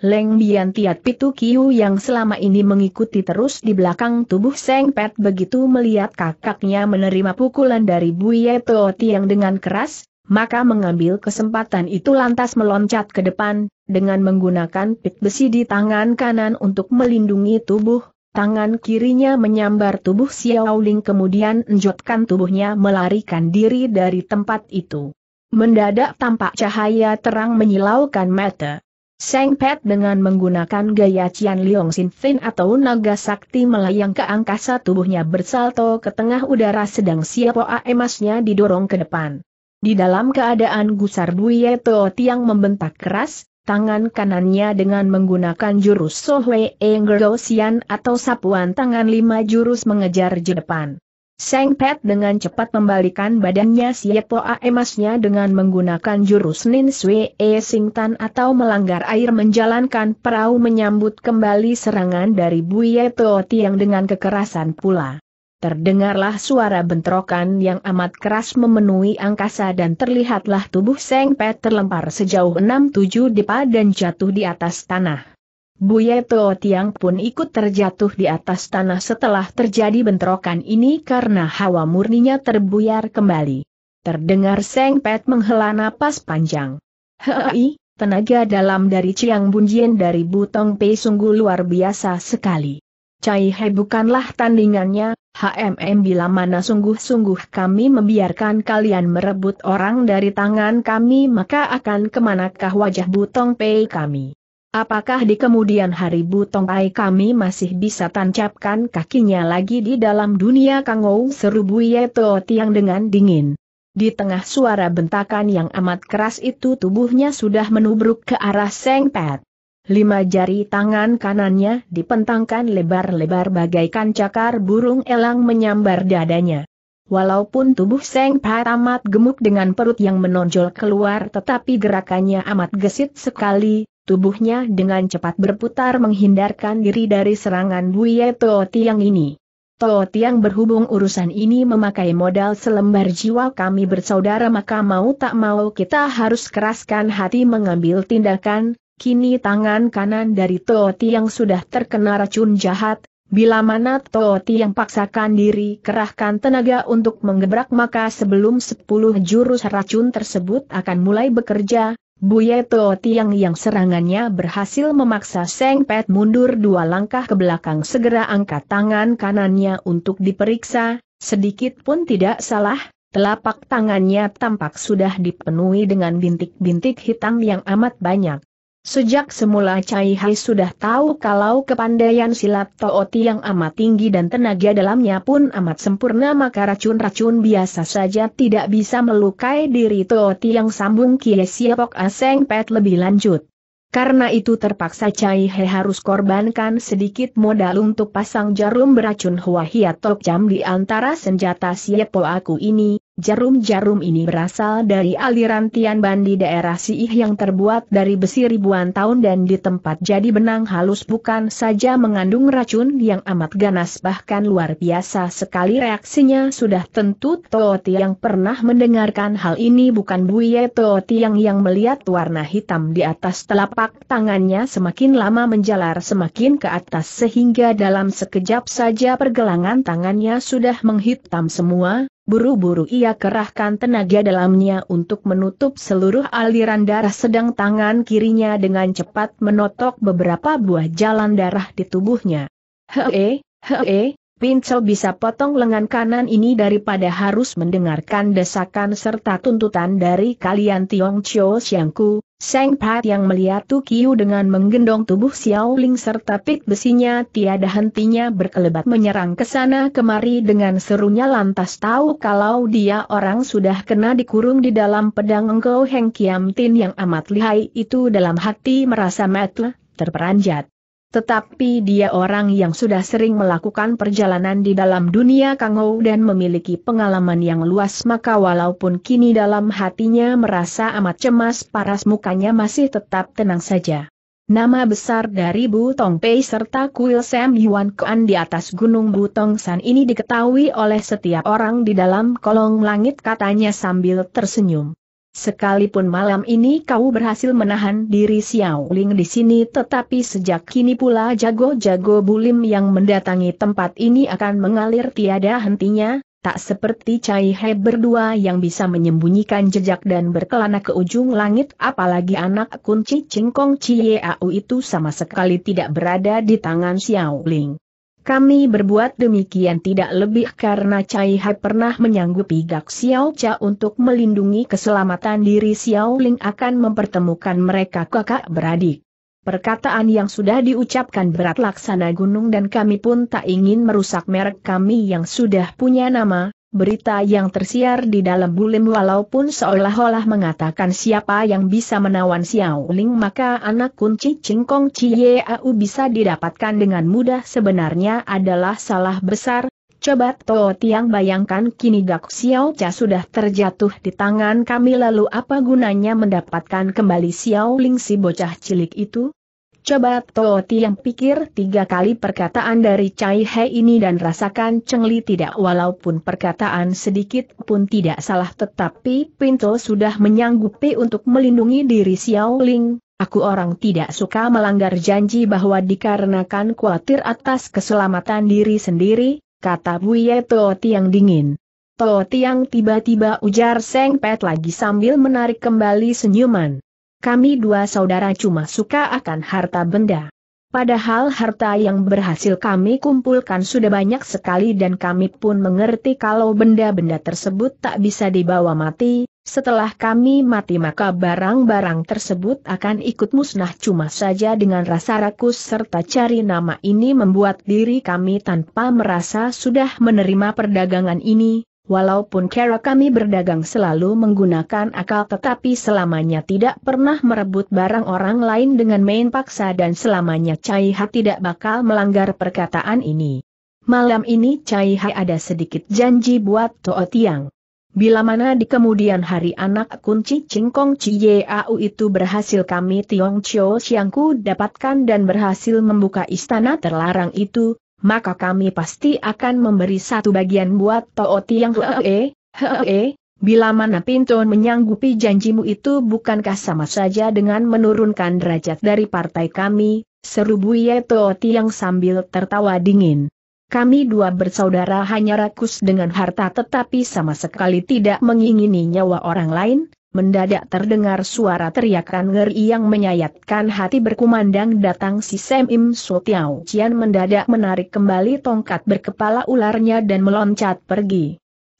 Leng Bian Tiat Pitu Kiu yang selama ini mengikuti terus di belakang tubuh Seng Pet begitu melihat kakaknya menerima pukulan dari Buye Teo yang dengan keras, maka mengambil kesempatan itu lantas meloncat ke depan, dengan menggunakan pit besi di tangan kanan untuk melindungi tubuh, tangan kirinya menyambar tubuh Xiao Xiaoling kemudian enjotkan tubuhnya melarikan diri dari tempat itu. Mendadak tampak cahaya terang menyilaukan mata. Seng Pet dengan menggunakan gaya Cian Liong Sin Fin atau naga sakti melayang ke angkasa tubuhnya bersalto ke tengah udara sedang siapa emasnya didorong ke depan. Di dalam keadaan gusar Buye Teo Tiang membentak keras, tangan kanannya dengan menggunakan jurus Sohwe Engerosian atau sapuan tangan lima jurus mengejar Jedepan. Seng Pet dengan cepat membalikan badannya poa emasnya dengan menggunakan jurus Nin Sui E Singtan atau melanggar air menjalankan perahu menyambut kembali serangan dari Buye Teoti yang dengan kekerasan pula. Terdengarlah suara bentrokan yang amat keras memenuhi angkasa dan terlihatlah tubuh Seng Pet terlempar sejauh 6-7 depa dan jatuh di atas tanah. Buye Toh Tiang pun ikut terjatuh di atas tanah setelah terjadi bentrokan ini karena hawa murninya terbuyar kembali. Terdengar Seng Pet menghela napas panjang. Hei, tenaga dalam dari Chiang Bunjien dari Butong Pei sungguh luar biasa sekali. Cai He bukanlah tandingannya, HMM bila mana sungguh-sungguh kami membiarkan kalian merebut orang dari tangan kami maka akan kemanakah wajah Butong Pei kami? Apakah di kemudian hari Butong Pei kami masih bisa tancapkan kakinya lagi di dalam dunia Kangou seru Buye Tiang dengan dingin. Di tengah suara bentakan yang amat keras itu tubuhnya sudah menubruk ke arah Seng Pet. Lima jari tangan kanannya dipentangkan lebar-lebar bagaikan cakar burung elang menyambar dadanya. Walaupun tubuh Seng Pat amat gemuk dengan perut yang menonjol keluar tetapi gerakannya amat gesit sekali, tubuhnya dengan cepat berputar menghindarkan diri dari serangan Buye Tio Tiang ini. Tio Tiang berhubung urusan ini memakai modal selembar jiwa kami bersaudara maka mau tak mau kita harus keraskan hati mengambil tindakan, Kini tangan kanan dari Toti yang sudah terkena racun jahat, bila mana Toti yang paksakan diri kerahkan tenaga untuk menggebrak maka sebelum sepuluh jurus racun tersebut akan mulai bekerja, Buye Toti yang yang serangannya berhasil memaksa Seng Pet mundur dua langkah ke belakang segera angkat tangan kanannya untuk diperiksa, sedikit pun tidak salah, telapak tangannya tampak sudah dipenuhi dengan bintik-bintik hitam yang amat banyak. Sejak semula Cai Hai sudah tahu kalau kepandaian silat Tooti yang amat tinggi dan tenaga dalamnya pun amat sempurna maka racun-racun biasa saja tidak bisa melukai diri Tooti yang sambung Kie Siapok Aseng Pet lebih lanjut. Karena itu terpaksa Cai Hai harus korbankan sedikit modal untuk pasang jarum beracun Hua Hiatok Jam di antara senjata siapok aku ini, Jarum-jarum ini berasal dari aliran tian di daerah Siih yang terbuat dari besi ribuan tahun dan di tempat jadi benang halus bukan saja mengandung racun yang amat ganas bahkan luar biasa sekali reaksinya sudah tentu Tooti yang pernah mendengarkan hal ini bukan Buye Tooti yang yang melihat warna hitam di atas telapak tangannya semakin lama menjalar semakin ke atas sehingga dalam sekejap saja pergelangan tangannya sudah menghitam semua, Buru-buru ia kerahkan tenaga dalamnya untuk menutup seluruh aliran darah sedang tangan kirinya dengan cepat menotok beberapa buah jalan darah di tubuhnya. Hee, hee, Pincel bisa potong lengan kanan ini daripada harus mendengarkan desakan serta tuntutan dari kalian Tiong Chiu Siangku, Seng Pat yang melihat Tukiu dengan menggendong tubuh Xiao Ling serta pit besinya tiada hentinya berkelebat menyerang ke sana kemari dengan serunya lantas tahu kalau dia orang sudah kena dikurung di dalam pedang engkau Heng Kiam Tin yang amat lihai itu dalam hati merasa metle, terperanjat. Tetapi dia orang yang sudah sering melakukan perjalanan di dalam dunia kangou dan memiliki pengalaman yang luas maka walaupun kini dalam hatinya merasa amat cemas paras mukanya masih tetap tenang saja. Nama besar dari Butong Pei serta kuil Sam Yuan Kuan di atas gunung Butong San ini diketahui oleh setiap orang di dalam kolong langit katanya sambil tersenyum. Sekalipun malam ini kau berhasil menahan diri Xiao Ling di sini tetapi sejak kini pula jago-jago bulim yang mendatangi tempat ini akan mengalir tiada hentinya, tak seperti Cai He berdua yang bisa menyembunyikan jejak dan berkelana ke ujung langit apalagi anak kunci Cingkong Au itu sama sekali tidak berada di tangan Xiao Ling. Kami berbuat demikian tidak lebih karena Cai Hai pernah menyanggupi Gak Xiao Cha untuk melindungi keselamatan diri Xiao Ling akan mempertemukan mereka kakak beradik. Perkataan yang sudah diucapkan berat laksana gunung dan kami pun tak ingin merusak merek kami yang sudah punya nama, Berita yang tersiar di dalam bulim walaupun seolah-olah mengatakan siapa yang bisa menawan Xiao Ling maka anak kunci Cingkong Ciyeau bisa didapatkan dengan mudah sebenarnya adalah salah besar. Coba toot Tiang bayangkan kini Gak Xiao Cha sudah terjatuh di tangan kami lalu apa gunanya mendapatkan kembali Xiao Ling si bocah cilik itu? Coba Toh yang pikir tiga kali perkataan dari Cai He ini dan rasakan Cengli tidak walaupun perkataan sedikit pun tidak salah tetapi Pinto sudah menyanggupi untuk melindungi diri Xiao Ling. Aku orang tidak suka melanggar janji bahwa dikarenakan khawatir atas keselamatan diri sendiri, kata Buye Toh Tiang dingin. Toh Tiang tiba-tiba ujar Seng Pet lagi sambil menarik kembali senyuman kami dua saudara cuma suka akan harta benda. Padahal harta yang berhasil kami kumpulkan sudah banyak sekali dan kami pun mengerti kalau benda-benda tersebut tak bisa dibawa mati, setelah kami mati maka barang-barang tersebut akan ikut musnah cuma saja dengan rasa rakus serta cari nama ini membuat diri kami tanpa merasa sudah menerima perdagangan ini, Walaupun cara kami berdagang selalu menggunakan akal tetapi selamanya tidak pernah merebut barang orang lain dengan main paksa dan selamanya Cai Ha tidak bakal melanggar perkataan ini. Malam ini Cai Ha ada sedikit janji buat Toa Tiang. Bila mana di kemudian hari anak kunci Cingkong Au itu berhasil kami Tiong Chio Siangku dapatkan dan berhasil membuka istana terlarang itu, maka kami pasti akan memberi satu bagian buat Tooti yang hee, hee, bila mana Pinton menyanggupi janjimu itu bukankah sama saja dengan menurunkan derajat dari partai kami, seru Buye Tooti yang sambil tertawa dingin. Kami dua bersaudara hanya rakus dengan harta tetapi sama sekali tidak mengingini nyawa orang lain, mendadak terdengar suara teriakan ngeri yang menyayatkan hati berkumandang datang si Sam Im So Cian mendadak menarik kembali tongkat berkepala ularnya dan meloncat pergi.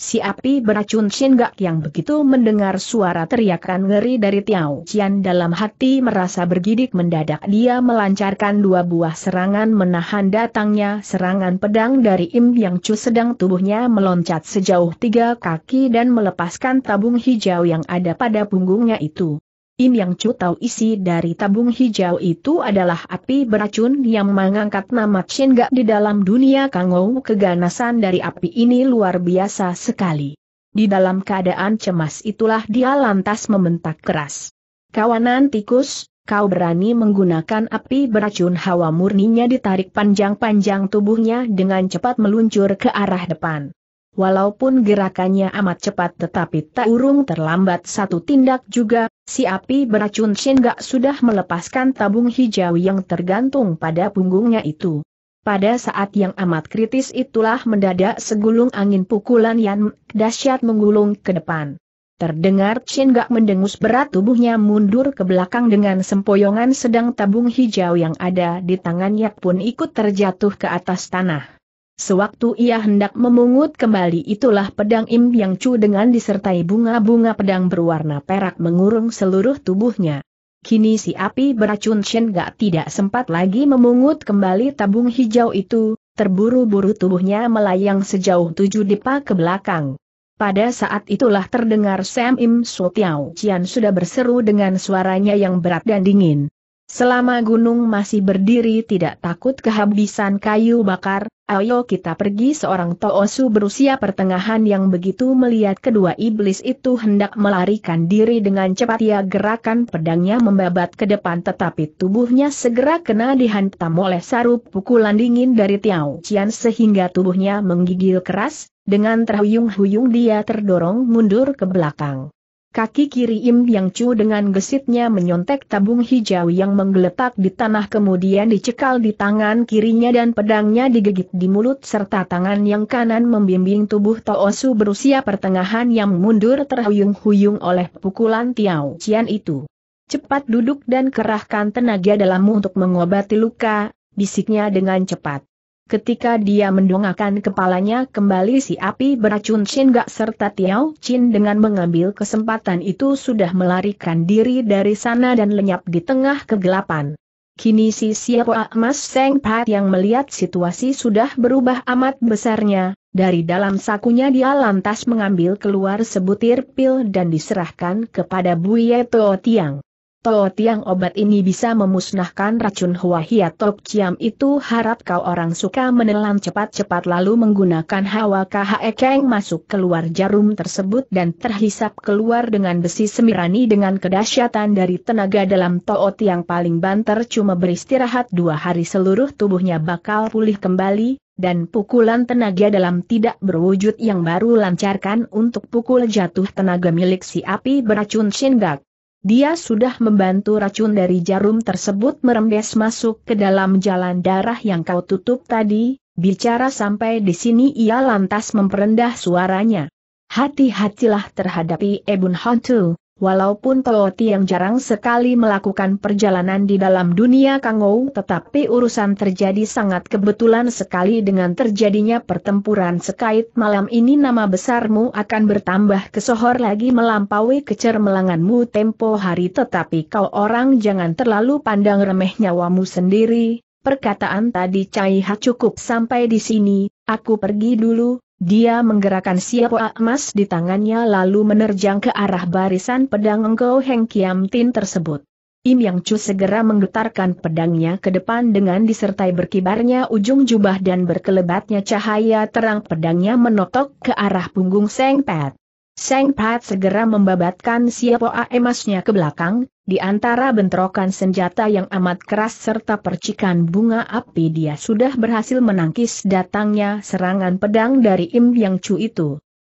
Si api beracun Shingak yang begitu mendengar suara teriakan ngeri dari Tiao Qian dalam hati merasa bergidik mendadak dia melancarkan dua buah serangan menahan datangnya serangan pedang dari Im Yang Chu sedang tubuhnya meloncat sejauh tiga kaki dan melepaskan tabung hijau yang ada pada punggungnya itu. Im Yang Chu tahu isi dari tabung hijau itu adalah api beracun yang mengangkat nama Gak di dalam dunia Kangou. Keganasan dari api ini luar biasa sekali. Di dalam keadaan cemas itulah dia lantas membentak keras. Kawanan tikus, kau berani menggunakan api beracun hawa murninya ditarik panjang-panjang tubuhnya dengan cepat meluncur ke arah depan. Walaupun gerakannya amat cepat tetapi tak urung terlambat satu tindak juga, si api beracun Shingak sudah melepaskan tabung hijau yang tergantung pada punggungnya itu. Pada saat yang amat kritis itulah mendadak segulung angin pukulan yang dahsyat menggulung ke depan. Terdengar Shingak mendengus berat tubuhnya mundur ke belakang dengan sempoyongan sedang tabung hijau yang ada di tangannya pun ikut terjatuh ke atas tanah. Sewaktu ia hendak memungut kembali itulah pedang Im Yang Chu dengan disertai bunga-bunga pedang berwarna perak mengurung seluruh tubuhnya. Kini si api beracun Shen Gak tidak sempat lagi memungut kembali tabung hijau itu, terburu-buru tubuhnya melayang sejauh tujuh dipa ke belakang. Pada saat itulah terdengar Sam Im Sotiao. Tiao Cian sudah berseru dengan suaranya yang berat dan dingin. Selama gunung masih berdiri tidak takut kehabisan kayu bakar, ayo kita pergi seorang Toosu berusia pertengahan yang begitu melihat kedua iblis itu hendak melarikan diri dengan cepat ia gerakan pedangnya membabat ke depan tetapi tubuhnya segera kena dihantam oleh sarup pukulan dingin dari Tiao Cian sehingga tubuhnya menggigil keras, dengan terhuyung-huyung dia terdorong mundur ke belakang. Kaki kiri Im Yang Chu dengan gesitnya menyontek tabung hijau yang menggeletak di tanah kemudian dicekal di tangan kirinya dan pedangnya digigit di mulut serta tangan yang kanan membimbing tubuh Tao Su berusia pertengahan yang mundur terhuyung-huyung oleh pukulan Tiao Cian itu. Cepat duduk dan kerahkan tenaga dalammu untuk mengobati luka, bisiknya dengan cepat. Ketika dia mendongakkan kepalanya kembali si api beracun Chin Gak serta Tiao Chin dengan mengambil kesempatan itu sudah melarikan diri dari sana dan lenyap di tengah kegelapan. Kini si siapa emas Seng Pat yang melihat situasi sudah berubah amat besarnya, dari dalam sakunya dia lantas mengambil keluar sebutir pil dan diserahkan kepada Buye Tiang. Toa tiang obat ini bisa memusnahkan racun Hua Hiatok Ciam itu harap kau orang suka menelan cepat-cepat lalu menggunakan hawa keng masuk keluar jarum tersebut dan terhisap keluar dengan besi semirani dengan kedahsyatan dari tenaga dalam Toa tiang paling banter cuma beristirahat dua hari seluruh tubuhnya bakal pulih kembali, dan pukulan tenaga dalam tidak berwujud yang baru lancarkan untuk pukul jatuh tenaga milik si api beracun Shingak. Dia sudah membantu racun dari jarum tersebut merembes masuk ke dalam jalan darah yang kau tutup tadi, bicara sampai di sini ia lantas memperendah suaranya. Hati-hatilah terhadapi Ebun Hantu, Walaupun Tooti yang jarang sekali melakukan perjalanan di dalam dunia Kangou tetapi urusan terjadi sangat kebetulan sekali dengan terjadinya pertempuran sekait malam ini nama besarmu akan bertambah kesohor lagi melampaui kecermelanganmu tempo hari tetapi kau orang jangan terlalu pandang remeh nyawamu sendiri, perkataan tadi Cai Ha cukup sampai di sini, aku pergi dulu, dia menggerakkan siapa emas di tangannya lalu menerjang ke arah barisan pedang Engkau Heng Kiam Tin tersebut. Im Yang Chu segera menggetarkan pedangnya ke depan dengan disertai berkibarnya ujung jubah dan berkelebatnya cahaya terang pedangnya menotok ke arah punggung Seng Pat. Seng Pat segera membabatkan siapa emasnya ke belakang, di antara bentrokan senjata yang amat keras serta percikan bunga api dia sudah berhasil menangkis datangnya serangan pedang dari Im Yang Chu itu.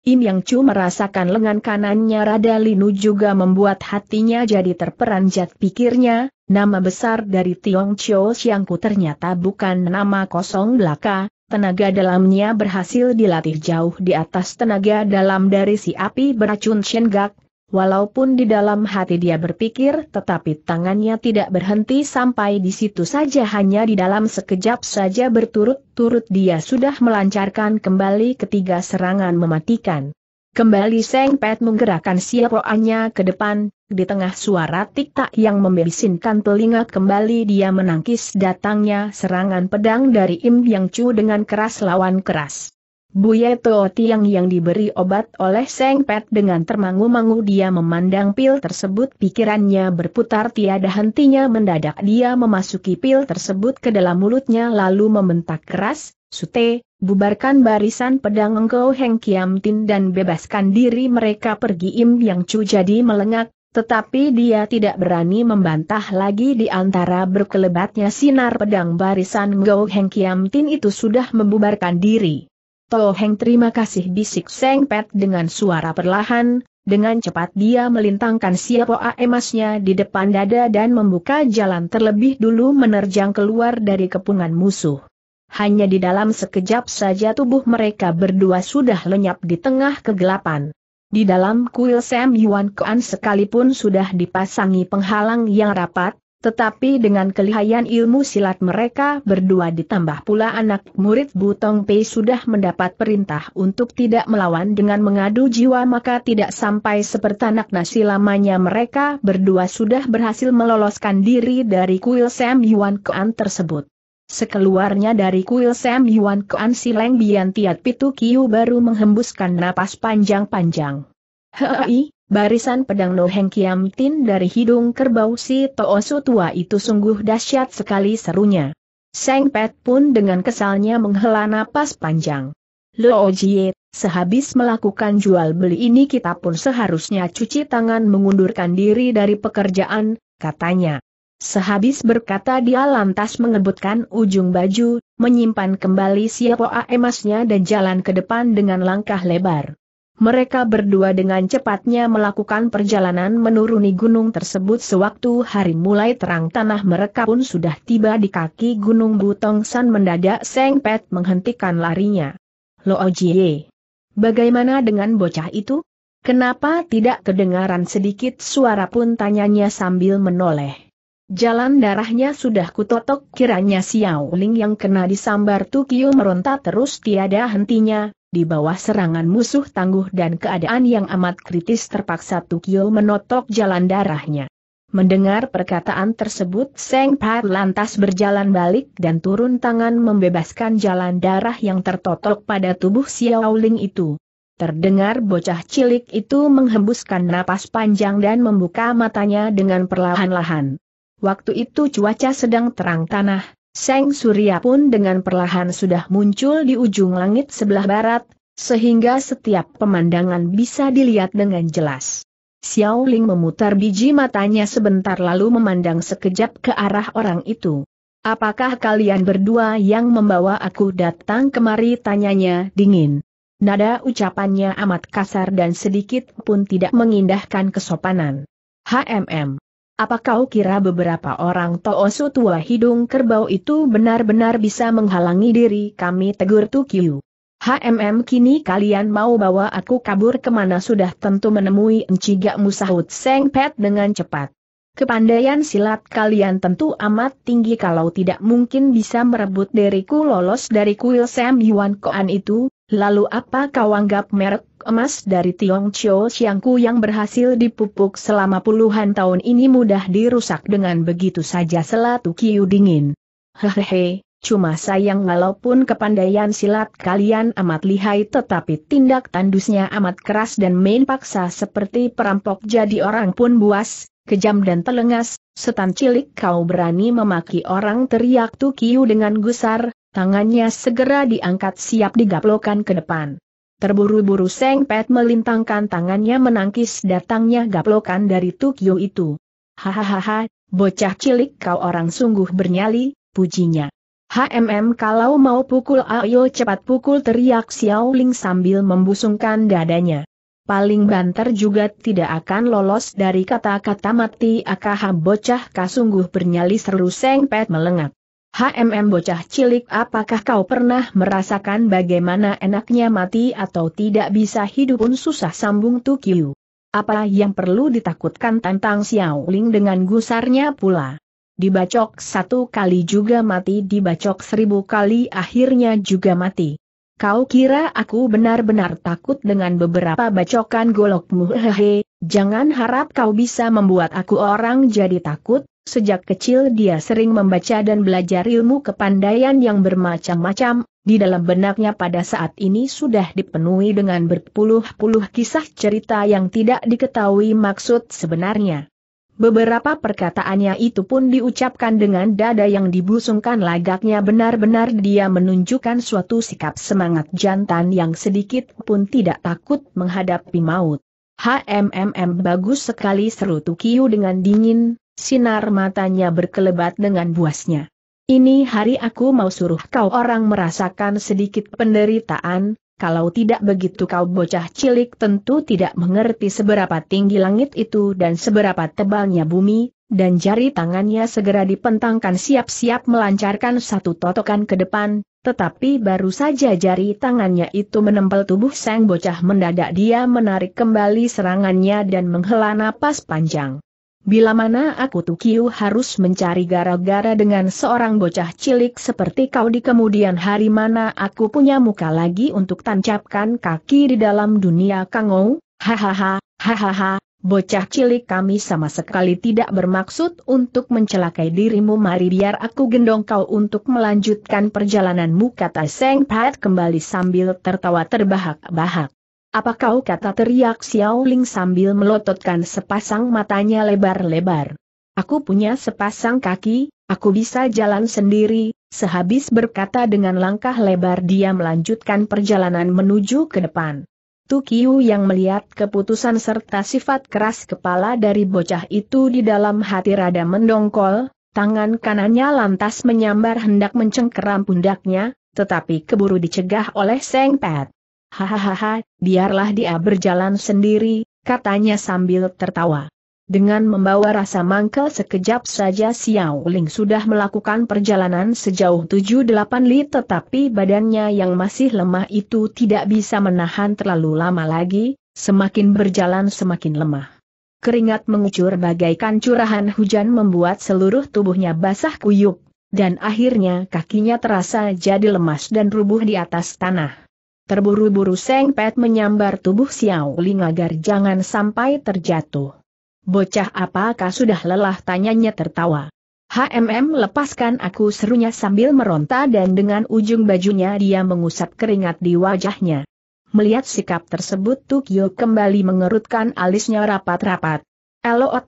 Im Yang Chu merasakan lengan kanannya rada linu juga membuat hatinya jadi terperanjat pikirnya, nama besar dari Tiong Siang Ku ternyata bukan nama kosong belaka, tenaga dalamnya berhasil dilatih jauh di atas tenaga dalam dari si api beracun Shen Gak Walaupun di dalam hati dia berpikir tetapi tangannya tidak berhenti sampai di situ saja hanya di dalam sekejap saja berturut-turut dia sudah melancarkan kembali ketiga serangan mematikan. Kembali Seng Pet menggerakkan siapoannya ke depan, di tengah suara tiktak yang membisinkan telinga kembali dia menangkis datangnya serangan pedang dari Im Yang Chu dengan keras lawan keras. Buye Tuo Tiang yang diberi obat oleh Seng Pet dengan termangu-mangu dia memandang pil tersebut pikirannya berputar tiada hentinya mendadak dia memasuki pil tersebut ke dalam mulutnya lalu membentak keras, Sute, bubarkan barisan pedang engkau Heng Kiam Tin dan bebaskan diri mereka pergi Im Yang Chu jadi melengak, tetapi dia tidak berani membantah lagi di antara berkelebatnya sinar pedang barisan Ngau Heng Kiam Tin itu sudah membubarkan diri. Toheng terima kasih bisik Seng Pet dengan suara perlahan, dengan cepat dia melintangkan siapoa emasnya di depan dada dan membuka jalan terlebih dulu menerjang keluar dari kepungan musuh. Hanya di dalam sekejap saja tubuh mereka berdua sudah lenyap di tengah kegelapan. Di dalam kuil Sam Yuan Kuan sekalipun sudah dipasangi penghalang yang rapat, tetapi dengan kelihayan ilmu silat mereka berdua ditambah pula anak murid Butong Pei sudah mendapat perintah untuk tidak melawan dengan mengadu jiwa maka tidak sampai sepertanak nasi lamanya mereka berdua sudah berhasil meloloskan diri dari kuil Sam Yuan Kuan tersebut. Sekeluarnya dari kuil Sam Yuan Kuan si Leng Bian Tiat Pitu Kiu baru menghembuskan napas panjang-panjang. Hei, barisan pedang Noheng Kiam Tin dari hidung kerbau si Toosu tua itu sungguh dahsyat sekali serunya. Seng Pet pun dengan kesalnya menghela napas panjang. Lo Jie, sehabis melakukan jual beli ini kita pun seharusnya cuci tangan mengundurkan diri dari pekerjaan, katanya. Sehabis berkata dia lantas mengebutkan ujung baju, menyimpan kembali siapa emasnya dan jalan ke depan dengan langkah lebar mereka berdua dengan cepatnya melakukan perjalanan menuruni gunung tersebut sewaktu hari mulai terang tanah mereka pun sudah tiba di kaki gunung Butong San mendadak Seng Pet menghentikan larinya. Lo Jie. Bagaimana dengan bocah itu? Kenapa tidak kedengaran sedikit suara pun tanyanya sambil menoleh. Jalan darahnya sudah kutotok kiranya Xiao Ling yang kena disambar Tukio meronta terus tiada hentinya, di bawah serangan musuh tangguh dan keadaan yang amat kritis terpaksa Tukio menotok jalan darahnya. Mendengar perkataan tersebut Seng Pat lantas berjalan balik dan turun tangan membebaskan jalan darah yang tertotok pada tubuh Xiao Ling itu. Terdengar bocah cilik itu menghembuskan napas panjang dan membuka matanya dengan perlahan-lahan. Waktu itu cuaca sedang terang tanah, Seng Surya pun dengan perlahan sudah muncul di ujung langit sebelah barat, sehingga setiap pemandangan bisa dilihat dengan jelas. Xiao Ling memutar biji matanya sebentar lalu memandang sekejap ke arah orang itu. Apakah kalian berdua yang membawa aku datang kemari tanyanya dingin. Nada ucapannya amat kasar dan sedikit pun tidak mengindahkan kesopanan. HMM. Apa kau kira beberapa orang Toosu tua hidung kerbau itu benar-benar bisa menghalangi diri kami tegur Tukiu? HMM kini kalian mau bawa aku kabur kemana sudah tentu menemui Enciga Musahut Seng Pet dengan cepat. Kepandaian silat kalian tentu amat tinggi kalau tidak mungkin bisa merebut diriku lolos dari kuil Sam Yuan Koan itu, Lalu apa kau anggap merek emas dari Tiong Chiu Xiangku yang berhasil dipupuk selama puluhan tahun ini mudah dirusak dengan begitu saja selatu kiu dingin. Hehehe, cuma sayang walaupun kepandaian silat kalian amat lihai tetapi tindak tandusnya amat keras dan main paksa seperti perampok jadi orang pun buas, kejam dan telengas, setan cilik kau berani memaki orang teriak Tu Tukiu dengan gusar, Tangannya segera diangkat siap digaplokan ke depan. Terburu-buru Seng Pet melintangkan tangannya menangkis datangnya gaplokan dari Tukyo itu. Hahaha, bocah cilik kau orang sungguh bernyali, pujinya. HMM kalau mau pukul ayo cepat pukul teriak Xiao Ling sambil membusungkan dadanya. Paling banter juga tidak akan lolos dari kata-kata mati akaha bocah kasungguh bernyali seru Seng Pet melengak. HMM bocah cilik apakah kau pernah merasakan bagaimana enaknya mati atau tidak bisa hidup pun susah sambung Tukiu. Apa yang perlu ditakutkan tentang Xiao Ling dengan gusarnya pula. Dibacok satu kali juga mati dibacok seribu kali akhirnya juga mati. Kau kira aku benar-benar takut dengan beberapa bacokan golokmu hehe, jangan harap kau bisa membuat aku orang jadi takut, Sejak kecil dia sering membaca dan belajar ilmu kepandaian yang bermacam-macam, di dalam benaknya pada saat ini sudah dipenuhi dengan berpuluh-puluh kisah cerita yang tidak diketahui maksud sebenarnya. Beberapa perkataannya itu pun diucapkan dengan dada yang dibusungkan lagaknya benar-benar dia menunjukkan suatu sikap semangat jantan yang sedikit pun tidak takut menghadapi maut. HMMM bagus sekali seru Tukiu dengan dingin, Sinar matanya berkelebat dengan buasnya. Ini hari aku mau suruh kau orang merasakan sedikit penderitaan, kalau tidak begitu kau bocah cilik tentu tidak mengerti seberapa tinggi langit itu dan seberapa tebalnya bumi, dan jari tangannya segera dipentangkan siap-siap melancarkan satu totokan ke depan, tetapi baru saja jari tangannya itu menempel tubuh sang bocah mendadak dia menarik kembali serangannya dan menghela napas panjang. Bila mana aku Tukiu harus mencari gara-gara dengan seorang bocah cilik seperti kau di kemudian hari mana aku punya muka lagi untuk tancapkan kaki di dalam dunia kangou, hahaha, hahaha, bocah cilik kami sama sekali tidak bermaksud untuk mencelakai dirimu mari biar aku gendong kau untuk melanjutkan perjalananmu kata Seng Pat kembali sambil tertawa terbahak-bahak. Apa kau kata teriak Xiao Ling sambil melototkan sepasang matanya lebar-lebar. Aku punya sepasang kaki, aku bisa jalan sendiri, sehabis berkata dengan langkah lebar dia melanjutkan perjalanan menuju ke depan. Tukiu yang melihat keputusan serta sifat keras kepala dari bocah itu di dalam hati rada mendongkol, tangan kanannya lantas menyambar hendak mencengkeram pundaknya, tetapi keburu dicegah oleh Seng Pet hahaha, biarlah dia berjalan sendiri, katanya sambil tertawa. Dengan membawa rasa mangkel sekejap saja Xiao Ling sudah melakukan perjalanan sejauh 7-8 li tetapi badannya yang masih lemah itu tidak bisa menahan terlalu lama lagi, semakin berjalan semakin lemah. Keringat mengucur bagaikan curahan hujan membuat seluruh tubuhnya basah kuyup, dan akhirnya kakinya terasa jadi lemas dan rubuh di atas tanah. Terburu-buru Seng Pet menyambar tubuh Xiao Ling agar jangan sampai terjatuh. Bocah apakah sudah lelah tanyanya tertawa. HMM lepaskan aku serunya sambil meronta dan dengan ujung bajunya dia mengusap keringat di wajahnya. Melihat sikap tersebut Tukyo kembali mengerutkan alisnya rapat-rapat. Elo a,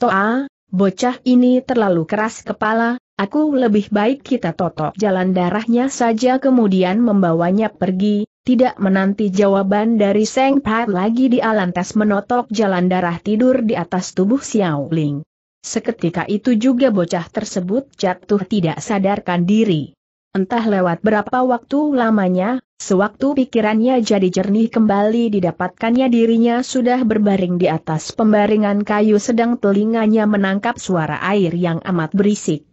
bocah ini terlalu keras kepala, aku lebih baik kita totok jalan darahnya saja kemudian membawanya pergi, tidak menanti jawaban dari Seng Pat lagi di lantas menotok jalan darah tidur di atas tubuh Xiao Ling. Seketika itu juga bocah tersebut jatuh tidak sadarkan diri. Entah lewat berapa waktu lamanya, sewaktu pikirannya jadi jernih kembali didapatkannya dirinya sudah berbaring di atas pembaringan kayu sedang telinganya menangkap suara air yang amat berisik.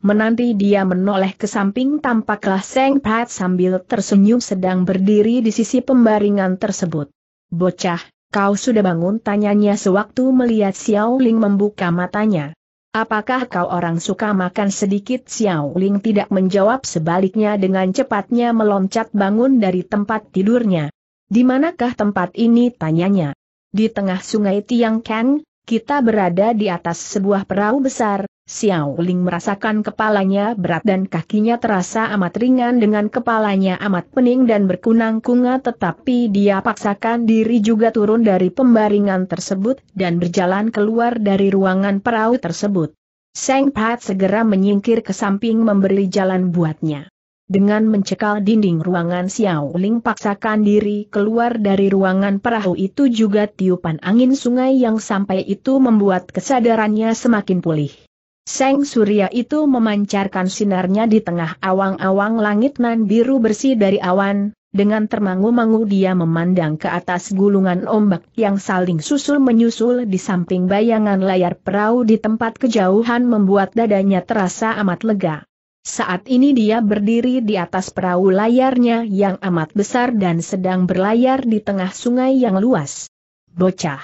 Menanti dia menoleh ke samping tampaklah Seng Pat sambil tersenyum sedang berdiri di sisi pembaringan tersebut. Bocah, kau sudah bangun tanyanya sewaktu melihat Xiao Ling membuka matanya. Apakah kau orang suka makan sedikit Xiao Ling tidak menjawab sebaliknya dengan cepatnya meloncat bangun dari tempat tidurnya. Di manakah tempat ini tanyanya? Di tengah sungai Tiang Kang, kita berada di atas sebuah perahu besar, Xiao Ling merasakan kepalanya berat dan kakinya terasa amat ringan dengan kepalanya amat pening dan berkunang-kunga tetapi dia paksakan diri juga turun dari pembaringan tersebut dan berjalan keluar dari ruangan perahu tersebut. Seng Pat segera menyingkir ke samping memberi jalan buatnya. Dengan mencekal dinding ruangan Xiao Ling paksakan diri keluar dari ruangan perahu itu juga tiupan angin sungai yang sampai itu membuat kesadarannya semakin pulih. Seng Surya itu memancarkan sinarnya di tengah awang-awang langit nan biru bersih dari awan, dengan termangu-mangu dia memandang ke atas gulungan ombak yang saling susul-menyusul di samping bayangan layar perahu di tempat kejauhan membuat dadanya terasa amat lega. Saat ini dia berdiri di atas perahu layarnya yang amat besar dan sedang berlayar di tengah sungai yang luas. Bocah.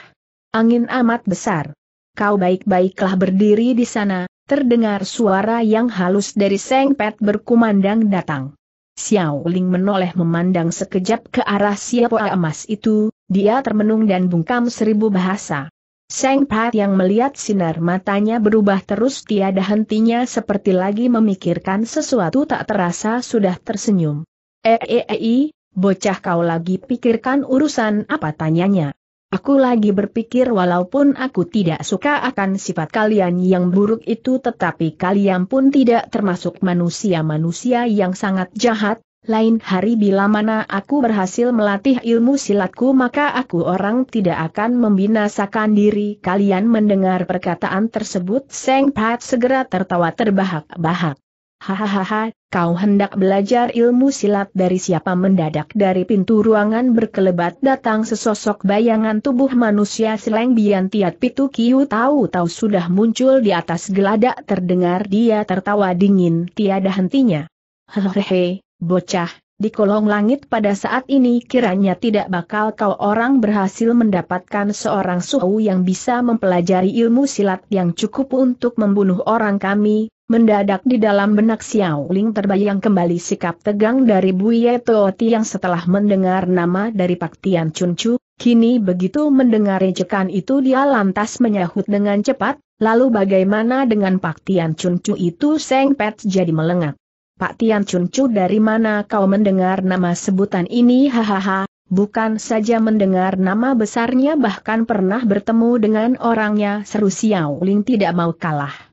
Angin amat besar. Kau baik-baiklah berdiri di sana, Terdengar suara yang halus dari Seng Pet berkumandang datang. Xiao Ling menoleh memandang sekejap ke arah siapa emas itu, dia termenung dan bungkam seribu bahasa. Seng Pat yang melihat sinar matanya berubah terus tiada hentinya seperti lagi memikirkan sesuatu tak terasa sudah tersenyum. Eh, eh, eh, bocah kau lagi pikirkan urusan apa tanyanya. Aku lagi berpikir walaupun aku tidak suka akan sifat kalian yang buruk itu tetapi kalian pun tidak termasuk manusia-manusia yang sangat jahat, lain hari bila mana aku berhasil melatih ilmu silatku maka aku orang tidak akan membinasakan diri kalian mendengar perkataan tersebut Seng Pat segera tertawa terbahak-bahak. Hahaha, kau hendak belajar ilmu silat dari siapa mendadak dari pintu ruangan berkelebat datang sesosok bayangan tubuh manusia seleng bian tiat pitu kiu tahu-tahu sudah muncul di atas geladak terdengar dia tertawa dingin tiada hentinya. Hehehe, bocah, di kolong langit pada saat ini kiranya tidak bakal kau orang berhasil mendapatkan seorang suhu yang bisa mempelajari ilmu silat yang cukup untuk membunuh orang kami, Mendadak di dalam benak Xiao Ling terbayang kembali sikap tegang dari Buye Tooti yang setelah mendengar nama dari Pak Tian Chun Chu, kini begitu mendengar ejekan itu dia lantas menyahut dengan cepat, lalu bagaimana dengan Pak Tian Chun Chu itu Seng Pet jadi melengak. Pak Tian Chun Chu dari mana kau mendengar nama sebutan ini hahaha, bukan saja mendengar nama besarnya bahkan pernah bertemu dengan orangnya seru Xiao Ling tidak mau kalah.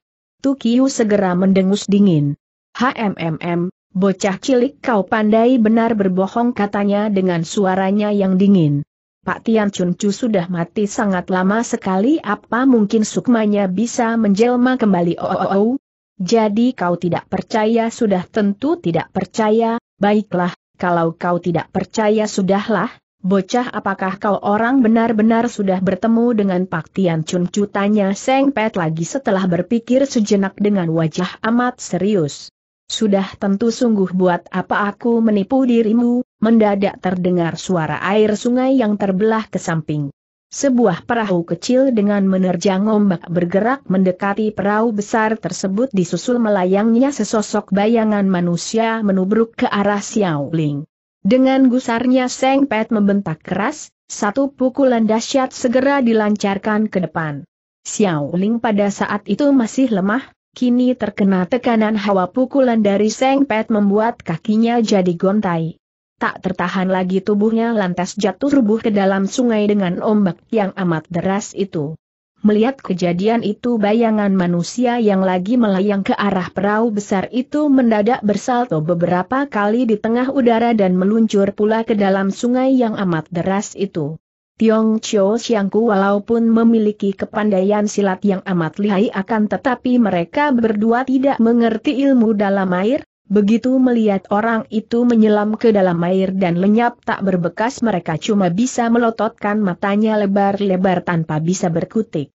Tukiu segera mendengus dingin. HMMM, bocah cilik kau pandai benar berbohong katanya dengan suaranya yang dingin. Pak Tian Chun sudah mati sangat lama sekali apa mungkin sukmanya bisa menjelma kembali oh, oh, oh. Jadi kau tidak percaya sudah tentu tidak percaya, baiklah, kalau kau tidak percaya sudahlah, Bocah apakah kau orang benar-benar sudah bertemu dengan Pak Tian Chun Chu tanya Seng Pet lagi setelah berpikir sejenak dengan wajah amat serius. Sudah tentu sungguh buat apa aku menipu dirimu, mendadak terdengar suara air sungai yang terbelah ke samping. Sebuah perahu kecil dengan menerjang ombak bergerak mendekati perahu besar tersebut disusul melayangnya sesosok bayangan manusia menubruk ke arah Xiaoling. Dengan gusarnya Seng Pet membentak keras, satu pukulan dahsyat segera dilancarkan ke depan. Xiao Ling pada saat itu masih lemah, kini terkena tekanan hawa pukulan dari Seng Pet membuat kakinya jadi gontai. Tak tertahan lagi tubuhnya lantas jatuh rubuh ke dalam sungai dengan ombak yang amat deras itu. Melihat kejadian itu bayangan manusia yang lagi melayang ke arah perahu besar itu mendadak bersalto beberapa kali di tengah udara dan meluncur pula ke dalam sungai yang amat deras itu. Tiong Chiu Xiangku walaupun memiliki kepandaian silat yang amat lihai akan tetapi mereka berdua tidak mengerti ilmu dalam air, begitu melihat orang itu menyelam ke dalam air dan lenyap tak berbekas mereka cuma bisa melototkan matanya lebar-lebar tanpa bisa berkutik.